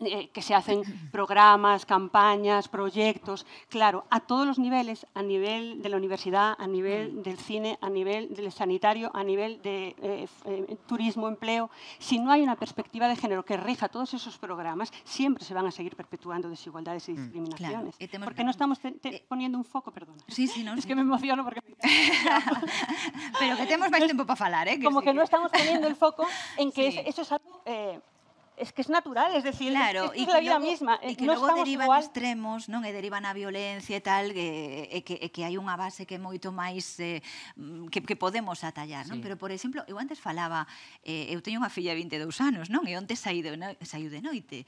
eh, que se hacen programas, campañas, proyectos, claro, a todos los niveles, a nivel de la universidad, a nivel mm. del cine, a nivel del sanitario, a nivel de eh, eh, turismo, empleo, si no hay una perspectiva de género que rija todos esos programas, siempre se van a seguir perpetuando desigualdades y mm, discriminaciones. Porque no estamos poniendo un foco, perdón, Sí, sí, no, es que me emociono porque... *laughs* Pero que tenemos más tiempo para hablar. ¿eh? Como que no estamos poniendo el foco en que eso es algo es que es natural, es decir, claro, es, que, es, que la vida luego, misma. Eh, y que non luego deriva igual... extremos, non? E deriva na violencia e tal, e, e, que, e eh, que eh, hai unha base que é moito máis eh, mm, que, que podemos atallar, non? Sí. Pero, por exemplo, eu antes falaba, eh, eu teño unha filla de 22 anos, non? E onte saído, no, saído de noite.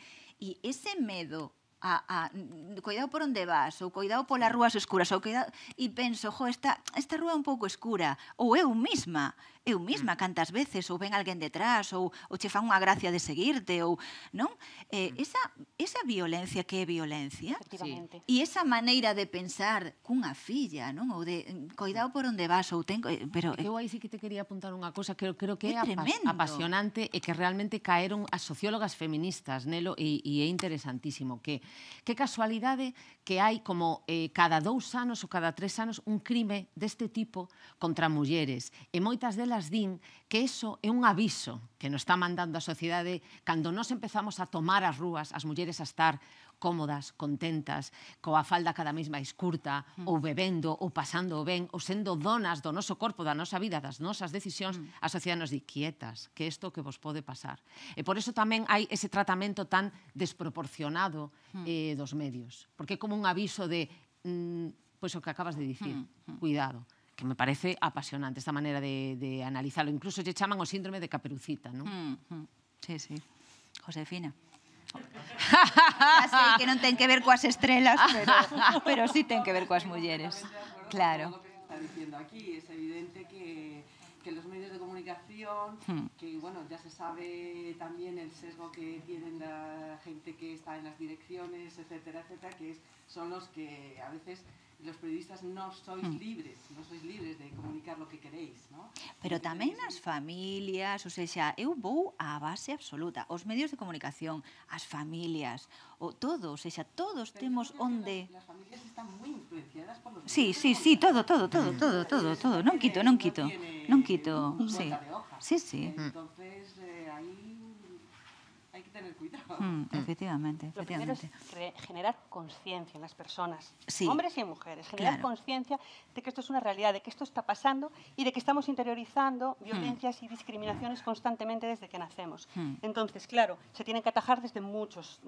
E ese medo a, a mm, cuidado por onde vas, ou cuidado polas rúas escuras, ou cuidado, e penso, jo, esta, esta rúa é un pouco escura, ou eu mesma, eu mesma mm. cantas veces ou ven alguén detrás ou, ou che fan unha gracia de seguirte ou non eh, mm. esa, esa violencia que é violencia Efectivamente. e esa maneira de pensar cunha filla non ou de coidado por onde vas ou ten eh, pero eu eh, aí sí que te quería apuntar unha cousa que creo que é, é tremendo. apasionante e que realmente caeron as sociólogas feministas nelo e, e é interesantísimo que que casualidade que hai como eh, cada dous anos ou cada tres anos un crime deste tipo contra mulleres e moitas delas elas din que eso é un aviso que nos está mandando a sociedade cando nos empezamos a tomar as rúas, as mulleres a estar cómodas, contentas, coa falda cada vez máis curta, mm. ou bebendo, ou pasando o ben, ou sendo donas do noso corpo, da nosa vida, das nosas decisións, mm. a sociedade nos di quietas, que isto que vos pode pasar. E por eso tamén hai ese tratamento tan desproporcionado mm. eh, dos medios, porque é como un aviso de mm, pois o que acabas de dicir, mm. mm. cuidado. que me parece apasionante esta manera de, analizarlo. Incluso se llaman o síndrome de caperucita, ¿no? Mm, mm. Sí, sí. Josefina. ya que no tienen que ver coas estrellas pero, pero sí ten que ver las mujeres. Claro. es evidente que los medios de comunicación, hmm. que bueno, ya se sabe también el sesgo que tienen la gente que está en las direcciones, etcétera, etcétera, que son los que a veces los periodistas non sois mm. libres, non sois libres de comunicar lo que queréis, ¿no? Pero tamén as familias, ou seja, eu vou á base absoluta, os medios de comunicación, as familias, o todo, ou seja, todos Pero temos onde las, las familias están moi influenciadas por los Sí, sí, sí, todo, todo, todo, todo, todo, todo, non quito, non quito. Non quito, sí. Sí, sí. Entonces, cuidado. Mm, efectivamente, Lo Primero es generar conciencia en las personas, hombres y mujeres, generar conciencia de que esto es una realidad, de que esto está pasando y de que estamos interiorizando mm. violencias y discriminaciones constantemente desde que nacemos. Mm. Entonces, claro, se tienen que atajar desde muchos,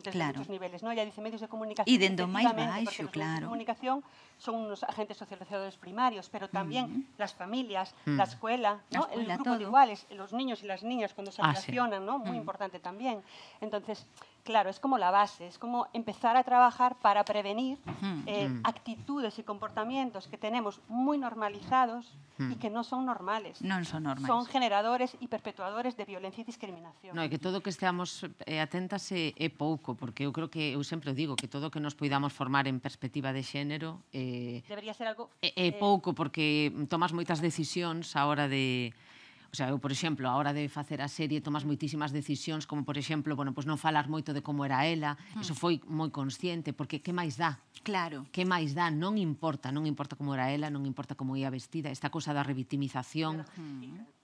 niveles, ¿no? Ya dice medios de comunicación. Y dentro más claro. Medios de comunicación son unos agentes socializadores primarios, pero también las familias, la escuela, ¿no? el grupo de iguales, los niños y las niñas cuando se ah, relacionan, ¿no? Muy importante también. Entonces, claro, es como la base, es como empezar a trabajar para prevenir eh, actitudes y comportamientos que tenemos muy normalizados y que non son normales. Non son normales. Son generadores e perpetuadores de violencia e discriminación. No, e que todo que esteamos eh, atentas eh, é, eh, pouco, porque eu creo que eu sempre digo que todo que nos poidamos formar en perspectiva de xénero eh, debería ser algo é, eh, pouco porque tomas moitas decisións a hora de O sea, eu, por exemplo, a hora de facer a serie tomas moitísimas decisións, como, por exemplo, bueno, pues pois non falar moito de como era ela, mm. eso foi moi consciente, porque que máis dá? Claro. Que máis dá? Non importa, non importa como era ela, non importa como ia vestida, esta cosa da revictimización... Mm.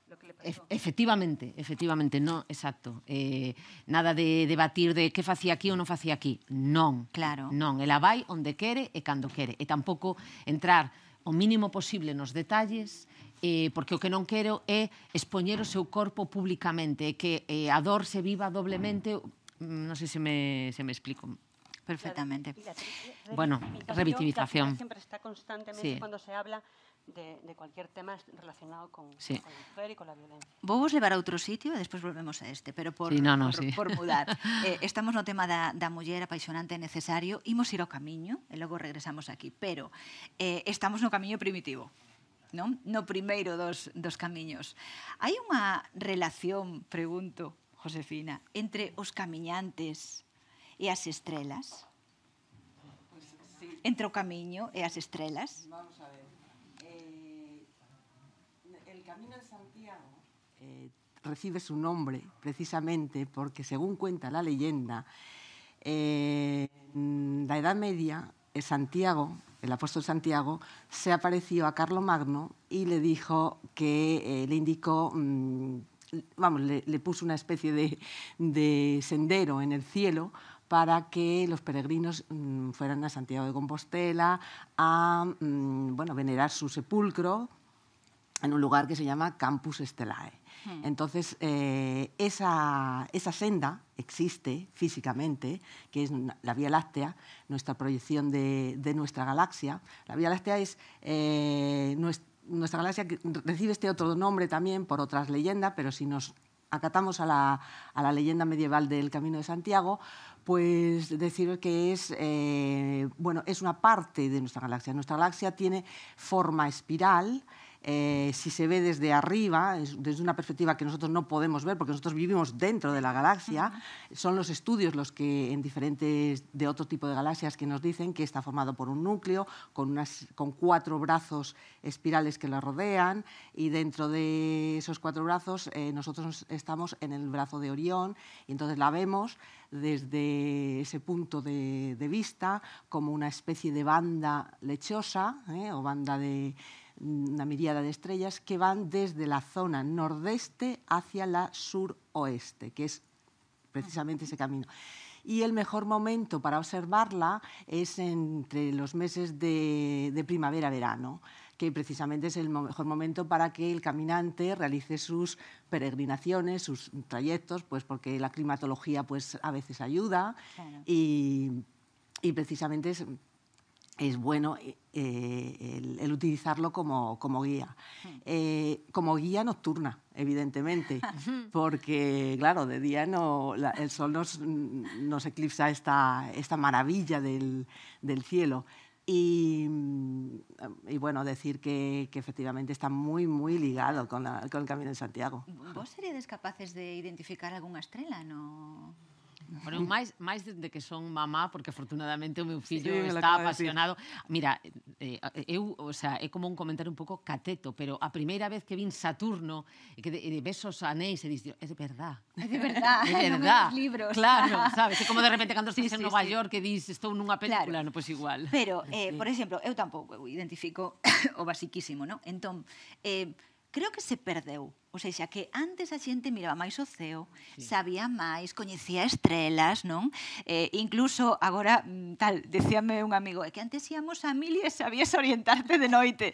efectivamente, efectivamente, non, exacto. Eh, nada de debatir de que facía aquí ou non facía aquí. Non. Claro. Non, ela vai onde quere e cando quere. E tampouco entrar o mínimo posible nos detalles Eh, porque lo que no quiero es expoñer o seu corpo que eh, a se viva doblemente, mm, non sei se me, se me explico. Perfectamente. bueno, revitimización. Siempre está constantemente cuando se habla de, cualquier tema relacionado con, sí. con la mujer y con la violencia. Vou vos levar a otro sitio e despois volvemos a este, pero por, por, mudar. *laughs* Eh, estamos en no tema de da muller apaixonante e necesario, imos ir ao camiño e logo regresamos aquí, pero eh, estamos en no camino primitivo. non? no primeiro dos, dos camiños. Hai unha relación, pregunto, Josefina, entre os camiñantes e as estrelas? Entre o camiño e as estrelas? Vamos a ver. Eh, el Camino de Santiago eh, recibe su nombre precisamente porque, según cuenta la leyenda, eh, la Edad Media Santiago, el apóstol Santiago, se apareció a Carlomagno y le dijo que eh, le indicó, mm, vamos, le, puso una especie de, sendero en el cielo para que los peregrinos mm, fueran a Santiago de Compostela a mm, bueno, venerar su sepulcro en un lugar que se llama Campus Estelae. Entonces, eh, esa, senda existe físicamente, que es la Vía Láctea, nuestra proyección de, nuestra galaxia. La Vía Láctea es eh, nuestra, galaxia que recibe este otro nombre también por otras leyendas, pero si nos acatamos a la, a la, leyenda medieval del Camino de Santiago, pues decir que es, eh, bueno, es una parte de nuestra galaxia. Nuestra galaxia tiene forma espiral, eh, si se ve desde arriba, desde una perspectiva que nosotros no podemos ver, porque nosotros vivimos dentro de la galaxia, son los estudios los que en diferentes de otro tipo de galaxias que nos dicen que está formado por un núcleo con, unas, con cuatro brazos espirales que la rodean y dentro de esos cuatro brazos eh, nosotros estamos en el brazo de Orión y entonces la vemos desde ese punto de, vista como una especie de banda lechosa eh, o banda de una miriada de estrellas que van desde la zona nordeste hacia la suroeste, que es precisamente ese camino. Y el mejor momento para observarla es entre los meses de, primavera-verano que precisamente es el mejor momento para que el caminante realice sus peregrinaciones, sus trayectos, pues porque la climatología pues a veces ayuda y, y precisamente es es bueno eh, eh, el, utilizarlo como, guía. Eh, como guía nocturna, evidentemente, *laughs* porque, claro, de día no, el sol nos, nos eclipsa esta, esta maravilla del, cielo. Y, mm, y, bueno, decir que, efectivamente está muy, muy ligado con, el Camino de Santiago. ¿Vos seríais capaces de identificar alguna estrella? No? Bueno, máis, máis dende que son mamá, porque afortunadamente o meu fillo sí, está apasionado. De Mira, eh, eh, eu, o sea, é como un comentario un pouco cateto, pero a primeira vez que vin Saturno, e que de, de besos anéis, e dixo, é de verdad. É de *laughs* verdad. É de verdad. no libros. Claro, sabes? É como de repente cando *laughs* estás sí, en sí, Nova sí. York que dis, estou nunha película, claro. no, pois pues igual. Pero, eh, sí. por exemplo, eu tampouco identifico *coughs* o basiquísimo, non? Entón, eh, creo que se perdeu O sea, que antes a xente miraba máis o ceo, sí. sabía máis, coñecía estrelas, non? Eh, incluso, agora, mm, tal, decíame un amigo, é que antes íamos a mil e sabías orientarte de noite.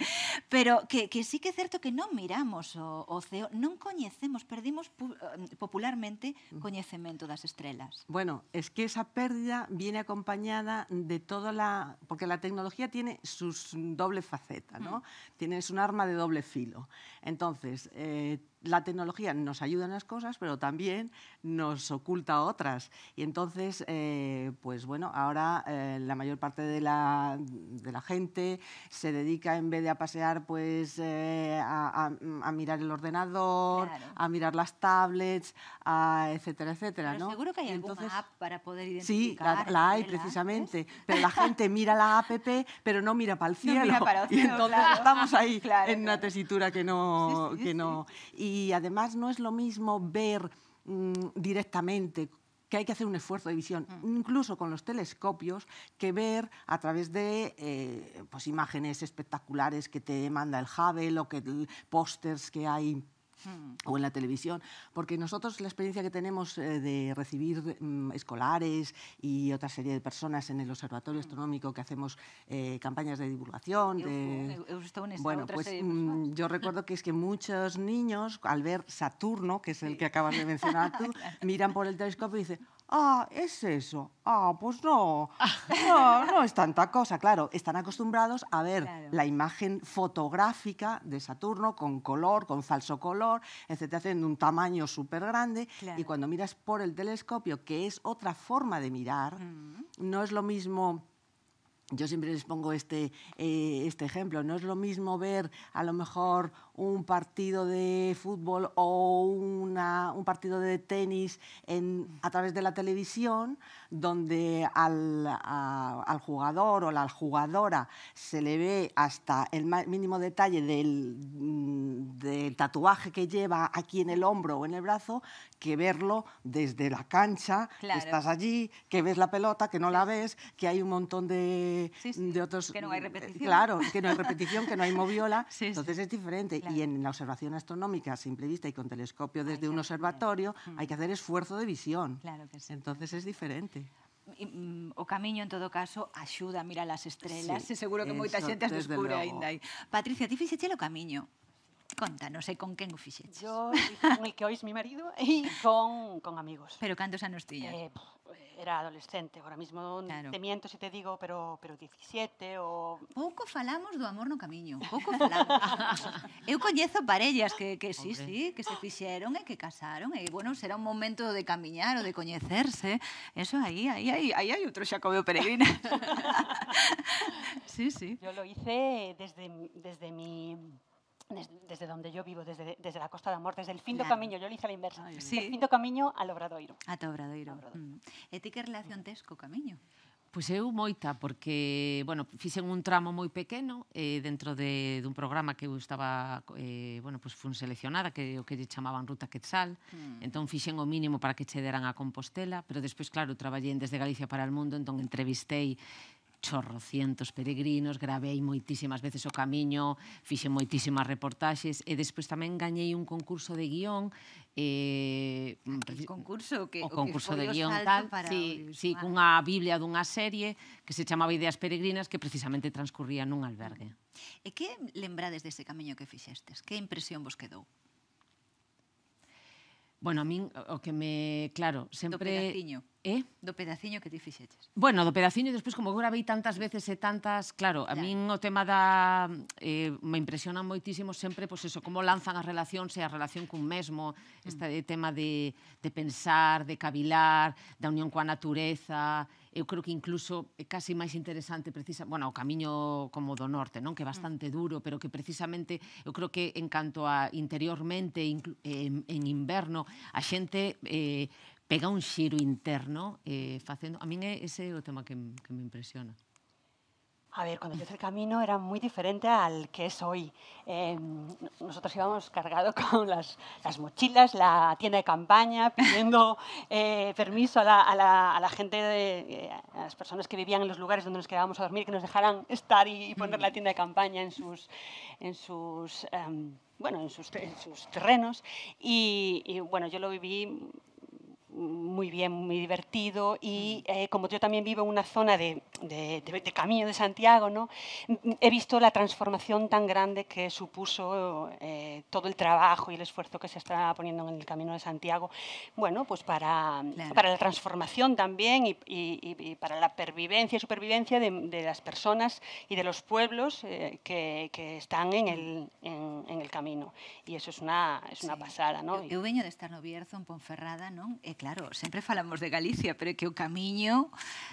Pero que, que sí que é certo que non miramos o, o ceo, non coñecemos, perdimos pu, eh, popularmente mm. coñecemento das estrelas. Bueno, es que esa pérdida viene acompañada de toda la... Porque la tecnología tiene sus doble faceta, ¿no? Mm. Tienes un arma de doble filo. Entonces, eh, la tecnología nos ayuda en las cosas, pero también nos oculta otras. Y entonces, eh, pues bueno, ahora eh, la mayor parte de la, de la, gente se dedica, en vez de a pasear, pues eh, a, mirar el ordenador, a mirar las tablets, etcétera, etcétera. ¿no? Seguro que hay entonces, app para poder identificar. Sí, la, hay precisamente. *laughs* Pero la gente mira la app, pero no mira para el cielo. *laughs* y entonces estamos ahí en una tesitura que no... que no y además no es lo mismo ver mm, directamente que hay que hacer un esfuerzo de visión, mm. incluso con los telescopios, que ver a través de eh, pues, imágenes espectaculares que te manda el Hubble o que pósters que hay o en la televisión, porque nosotros la experiencia que tenemos eh, de recibir mm, escolares y otra serie de personas en el Observatorio mm. Astronómico que hacemos eh, campañas de divulgación. Eh, bueno, pues, pues mm, yo recuerdo que es que muchos niños al ver Saturno, que es el que acabas de mencionar tú, *laughs* miran por el telescopio y dicen, Ah, es eso. Ah, pues no. *laughs* No, no es tanta cosa. Claro, están acostumbrados a ver la imagen fotográfica de Saturno con color, con falso color, etcétera, Haciendo un tamaño súper grande. Y cuando miras por el telescopio, que es otra forma de mirar, no es lo mismo. Yo siempre les pongo este, eh, este ejemplo. No es lo mismo ver a lo mejor un partido de fútbol o una, un partido de tenis en, a través de la televisión, donde al, jugador o la jugadora se le ve hasta el mínimo detalle mm, del, tatuaje que lleva aquí en el hombro o en el brazo, que verlo desde la cancha, ...que estás allí, que ves la pelota, que no la ves, que hay un montón de, de otros... Que no hay repetición. Claro, que no hay repetición, que no hay moviola, *laughs* entonces es diferente. Y en la observación astronómica simple vista y con telescopio desde un observatorio hacer. Mm. hay que hacer esfuerzo de visión. Claro que sí. Entonces es diferente mm, o camiño en todo caso axuda a mirar as estrelas sí, seguro que moita xente as descubre aínda aí. Patricia, ti fixeche o camiño? Contanos, e ¿eh? con quen o fixeches? Yo, con el que hois mi marido e con, con amigos. Pero cantos anos tiñas? Eh, era adolescente, agora mesmo claro. te miento se te digo, pero pero 17 o Pouco falamos do amor no camiño, pouco falamos. *laughs* Eu coñezo parellas que que sí, Hombre. sí, que se fixeron e que casaron e bueno, será un momento de camiñar ou de coñecerse. Eso aí, aí aí aí hai outro Xacobeo Peregrina. *laughs* sí, sí. Yo lo hice desde desde mi desde, desde onde yo vivo, desde, desde a Costa da de desde el fin claro. do camiño, yo hice a inversa, Ay, sí. el fin do camiño al Obradoiro. A Obradoiro. Obradoiro. Mm. E ti que relación tes co camiño? Pois pues eu moita, porque, bueno, fixen un tramo moi pequeno eh, dentro de, dun programa que eu estaba, eh, bueno, pois pues fun seleccionada, que o que lle chamaban Ruta Quetzal, mm. entón fixen o mínimo para que che deran a Compostela, pero despois, claro, traballei en Desde Galicia para el Mundo, entón entrevistei chorrocientos peregrinos, gravei moitísimas veces o camiño, fixen moitísimas reportaxes e despois tamén gañei un concurso de guión eh, ah, concurso que, o concurso o que de guión tal, sí, sí, cunha biblia dunha serie que se chamaba Ideas Peregrinas que precisamente transcurría nun albergue. E que lembrades deste camiño que fixestes? Que impresión vos quedou? Bueno, a min o que me, claro, sempre... Do pedaciño. Eh? Do pedaciño que ti fixeches. Bueno, do pedaciño, e despois, como gravei tantas veces e tantas... Claro, a claro. min o tema da... Eh, me impresiona moitísimo sempre, pois pues, eso, como lanzan as relacións e a relación cun mesmo, mm. este mm. tema de, de pensar, de cavilar, da unión coa natureza, eu creo que incluso é casi máis interesante precisa, bueno, o camiño como do norte, non? Que é mm. bastante duro, pero que precisamente eu creo que en canto a interiormente en, en inverno a xente eh, pega un xiro interno eh, facendo... A min é ese é o tema que, que me impresiona. A ver, cuando yo el camino era muy diferente al que es hoy. Em, nosotros íbamos cargados *laughs* con las, mochilas, la tienda de campaña, pidiendo *laughs* eh, permiso a la, gente, eh, a las personas que vivían en los lugares donde nos quedábamos a dormir, que nos dejaran estar y, poner la mm. tienda de campaña en sus, en sus em, bueno, en terrenos. y, bueno, yo lo viví muy bien, muy divertido y eh, como yo también vivo en una zona de, de, Camino de Santiago, ¿no? he visto la transformación tan grande que supuso eh, todo el trabajo y el esfuerzo que se está poniendo en el Camino de Santiago, bueno, pues para, para la transformación también y, y, para la pervivencia y supervivencia de, las personas y de los pueblos eh, que, que, están en el, en, el, camino. Y eso es una, es una pasada. ¿no? Eu, de estar en Ponferrada, non? claro, sempre falamos de Galicia, pero é que o camiño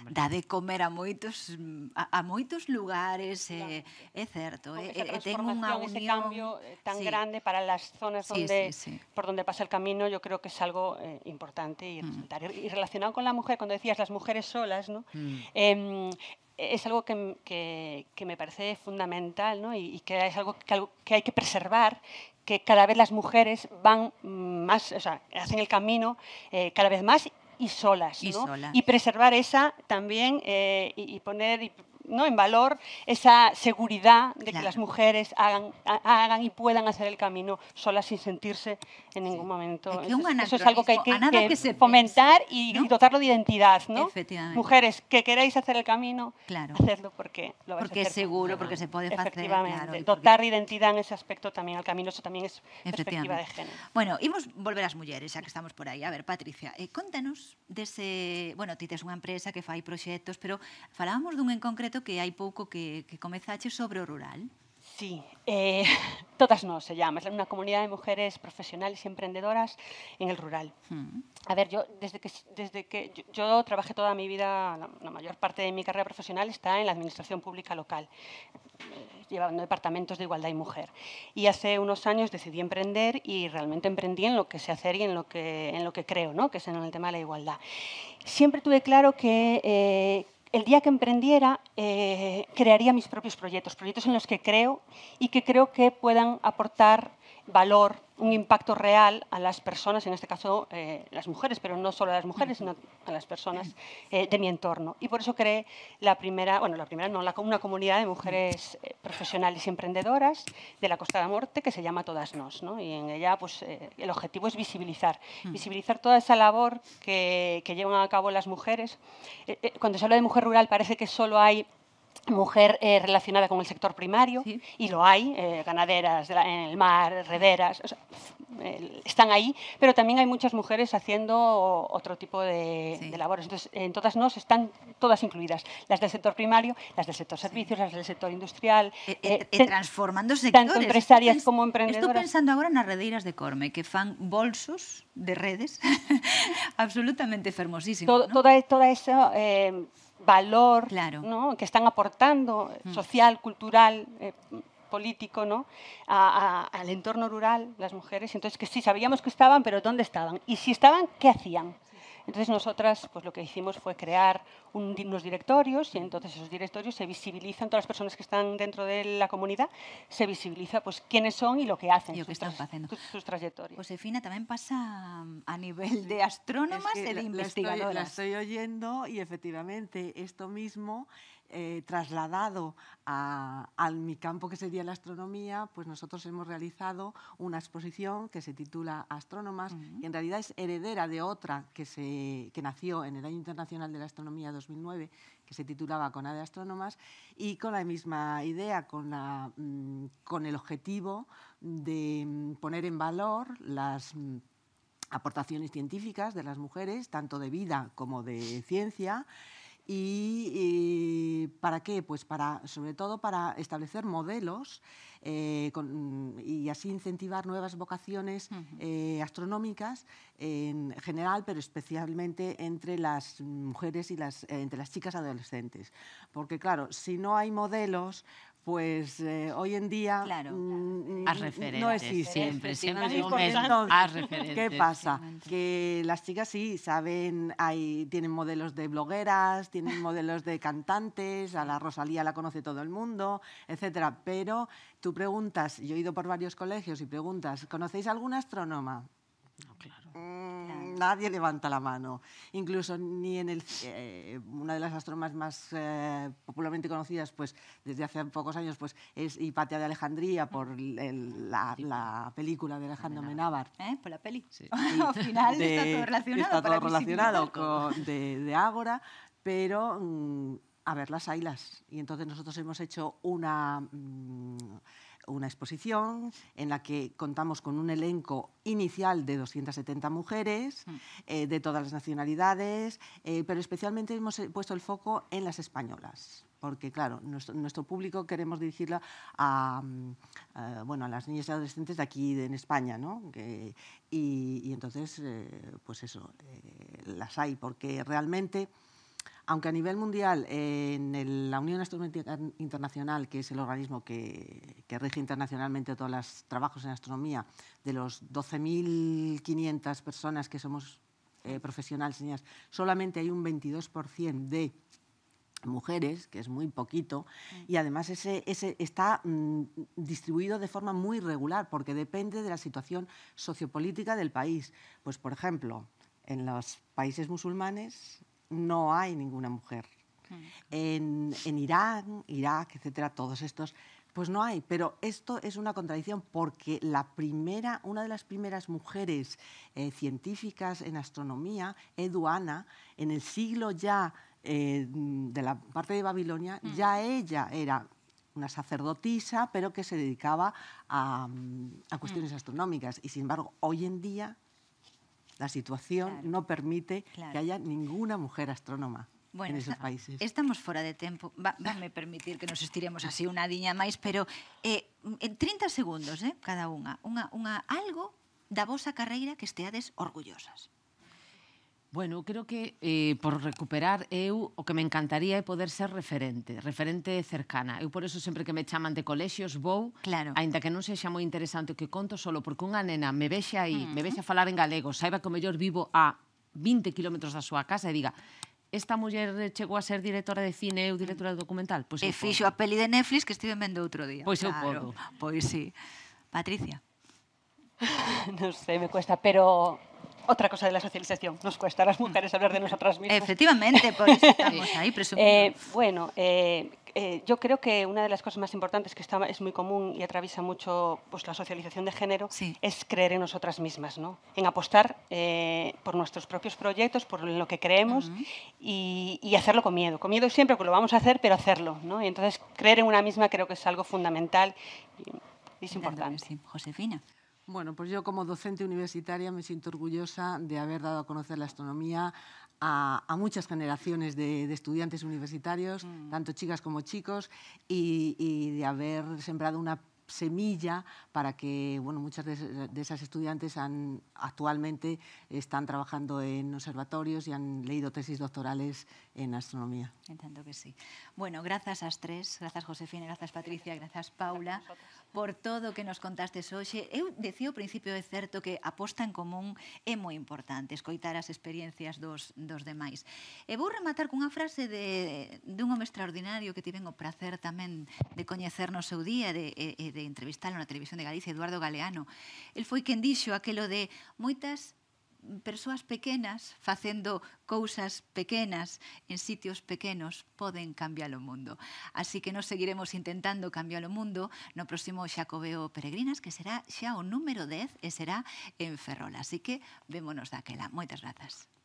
dá de comer a moitos a, a moitos lugares, claro. é, é certo, é, é ten unha unión ese cambio eh, tan sí. grande para as zonas sí, onde, sí, sí. por onde pasa o camiño, eu creo que é algo eh, importante y, mm. y relacionado con la mujer, cando decías las mujeres solas, ¿no? Mm. Eh, es algo que, que, que, me parece fundamental ¿no? y, y que es algo que, que, hay que preservar, que cada vez las mujeres van mm, más, o sea, hacen el camino eh, cada vez más y solas, y, y preservar esa también eh, y, y, poner en valor esa seguridad de que las mujeres hagan, hagan y puedan hacer el camino solas sin sentirse en ningún momento. eso es algo que hay que, fomentar y, dotarlo de identidad. ¿no? Mujeres que queráis hacer el camino, hacerlo porque lo vais a hacer. Porque es seguro, porque se puede hacer. dotar de identidad en ese aspecto también al camino, eso también es perspectiva de género. Bueno, a volver a las mujeres, ya que estamos por ahí. A ver, Patricia, eh, cuéntanos de ese... Bueno, ti es una empresa que fai proyectos, pero falábamos un en concreto que hay poco que, que sobre o rural. Sí, eh, *laughs* todas no se llama. Es una comunidad de mujeres profesionales y emprendedoras en el rural. Hmm. A ver, yo desde que, desde que yo, trabajé toda mi vida, la, mayor parte de mi carrera profesional está en la administración pública local, eh, llevando departamentos de igualdad y mujer. Y hace unos años decidí emprender y realmente emprendí en lo que sé hacer y en lo que, en lo que creo, ¿no? que es en el tema de la igualdad. Siempre tuve claro que, eh, el día que emprendiera, eh, crearía mis propios proyectos, proyectos en los que creo y que creo que puedan aportar valor, un impacto real a las personas, en este caso eh, las mujeres, pero no solo a las mujeres, sino a las personas eh, de mi entorno. Y por eso creé la primera, bueno, la primera no, la, una comunidad de mujeres eh, profesionales y emprendedoras de la Costa de la Morte que se llama Todas Nos. ¿no? Y en ella pues, el objetivo es visibilizar, mm. visibilizar toda esa labor que, que llevan a cabo las mujeres. cuando se habla de mujer rural parece que solo hay mujer eh, relacionada con el sector primario, y lo hay, eh, ganaderas en el mar, rederas, eh, están ahí, pero también hay muchas mujeres haciendo otro tipo de, labores. Entonces, en todas nos están todas incluidas, las del sector primario, las del sector servicios, las del sector industrial. E, e, e transformando sectores. Tanto empresarias como emprendedoras. Estoy pensando ahora en las redeiras de Corme, que fan bolsos de redes *laughs* absolutamente fermosísimos. Todo eso valor que están aportando mm. social, cultural, eh, político, ¿no? al entorno rural, las mujeres. Entonces, que sí, sabíamos que estaban, pero ¿dónde estaban? Y si estaban, ¿qué hacían? Entonces nosotras pues, lo que hicimos fue crear un, unos directorios y entonces esos directorios se visibilizan, todas las personas que están dentro de la comunidad, se visibiliza pues, quiénes son y lo que hacen, lo sus, que están haciendo. Sus, trayectorias. Josefina, pues, también pasa mm, a nivel de astrónomas e de investigadoras. la estoy oyendo y efectivamente esto mismo... Eh, trasladado a, mi campo que sería la astronomía, pues nosotros hemos realizado una exposición que se titula Astrónomas, y en realidad es heredera de otra que, se, nació en el Año Internacional de la Astronomía 2009, que se titulaba Cona de Astrónomas, y con la misma idea, con, mm, con el objetivo de mm, poner en valor las mm, aportaciones científicas de las mujeres, tanto de vida como de ciencia, ¿Y, para qué? Pues para, sobre todo para establecer modelos eh, y así incentivar nuevas vocaciones eh, astronómicas en general, pero especialmente entre las mujeres y las, entre las chicas adolescentes. Porque claro, si no hay modelos, pues eh, hoy en día mm, mm, mm, no existe. Siempre, siempre, ¿Qué pasa? Que las chicas sí saben, hay, tienen modelos de blogueras, tienen modelos de cantantes, a la Rosalía la conoce todo el mundo, etcétera. Pero tú preguntas, yo he ido por varios colegios y preguntas, ¿conocéis alguna astrónoma? claro. Mm, nadie levanta la mano. Incluso ni en el, eh, una de las astromas más eh, popularmente conocidas pues, desde hace pocos años pues, es Hipatia de Alejandría mm. por la, película de Alejandro Menábar. ¿Eh? Por la peli. Sí. *laughs* Al final está todo relacionado. Está relacionado con, de, Ágora, pero mm, a ver las ailas. Y entonces nosotros hemos hecho una una exposición en la que contamos con un elenco inicial de 270 mujeres mm. eh, de todas las nacionalidades, eh, pero especialmente hemos eh, puesto el foco en las españolas porque claro, nuestro, público queremos dirigirla mm, a, bueno, a las niñas y adolescentes de aquí en España, ¿no? y, entonces, pues eso, las hay, porque realmente aunque a nivel mundial, en la Unión Astronómica Internacional, que es el organismo que, rige internacionalmente todos los trabajos en astronomía, de los 12.500 personas que somos eh, profesionales, solamente hay un 22% de mujeres, que es muy poquito, y además ese, está mm, distribuido de forma muy regular, porque depende de la situación sociopolítica del país. Pues, por ejemplo, en los países musulmanes no hay ninguna mujer. Mm. En, Irán, Irak, etcétera, todos estos, pues no hay. Pero esto es una contradicción porque la primera, una de las primeras mujeres eh, científicas en astronomía, Eduana, en el siglo ya eh, de la parte de Babilonia, mm. ya ella era una sacerdotisa, pero que se dedicaba a, mm, cuestiones astronómicas. Y sin embargo, hoy en día la situación claro. no permite claro. que haya ninguna mujer astrónoma. Bueno, en esos está, países. estamos fora de tempo. Va, vame permitir que nos estiremos así unha diña máis, pero eh, en 30 segundos, eh, cada unha, unha, unha algo da vosa carreira que esteades orgullosas. Bueno, creo que eh, por recuperar eu o que me encantaría é poder ser referente, referente cercana. Eu por eso sempre que me chaman de colexios vou, claro. ainda que non sexa moi interesante o que conto, solo porque unha nena me vexe aí, mm. me vexe a falar en galego, saiba que o mellor vivo a 20 kilómetros da súa casa e diga esta muller chegou a ser directora de cine ou directora de documental? Pois e fixo podo. a peli de Netflix que estive vendo outro día. Pois claro. eu podo. Pois sí. Patricia. *laughs* non sei, me cuesta, pero otra cosa de la socialización. Nos cuesta a las mujeres hablar de nosotras mismas. Efectivamente, por eso *laughs* estamos ahí, eh, bueno, eh, eh, yo creo que una de las cosas más importantes que está, es muy común y atraviesa mucho pues, la socialización de género es creer en nosotras mismas, ¿no? en apostar eh, por nuestros propios proyectos, por lo que creemos y, hacerlo con miedo. Con miedo siempre, que lo vamos a hacer, pero hacerlo. ¿no? Y entonces, creer en una misma creo que es algo fundamental y, es importante. Sí, Josefina. Bueno, pues yo como docente universitaria me siento orgullosa de haber dado a conocer la astronomía a, muchas generaciones de, estudiantes universitarios, mm. tanto chicas como chicos, y de haber sembrado una semilla para que, bueno, muchas de, de esas estudiantes han, actualmente están trabajando en observatorios y han leído tesis doctorales en astronomía. Entiendo que sí. Bueno, gracias a tres, gracias Josefina, gracias Patricia, gracias Paula, por todo que nos contastes hoxe. Eu decía ao principio é certo que a posta en común é moi importante, escoitar as experiencias dos, dos demais. E vou rematar cunha frase de, de un home extraordinario que tiven o prazer tamén de coñecer no seu día de, e de, de de entrevistalo na televisión de Galicia, Eduardo Galeano. El foi quen dixo aquelo de moitas persoas pequenas facendo cousas pequenas en sitios pequenos poden cambiar o mundo. Así que nos seguiremos intentando cambiar o mundo no próximo Xacobeo Peregrinas, que será xa o número 10 e será en Ferrol. Así que vémonos daquela. Moitas grazas.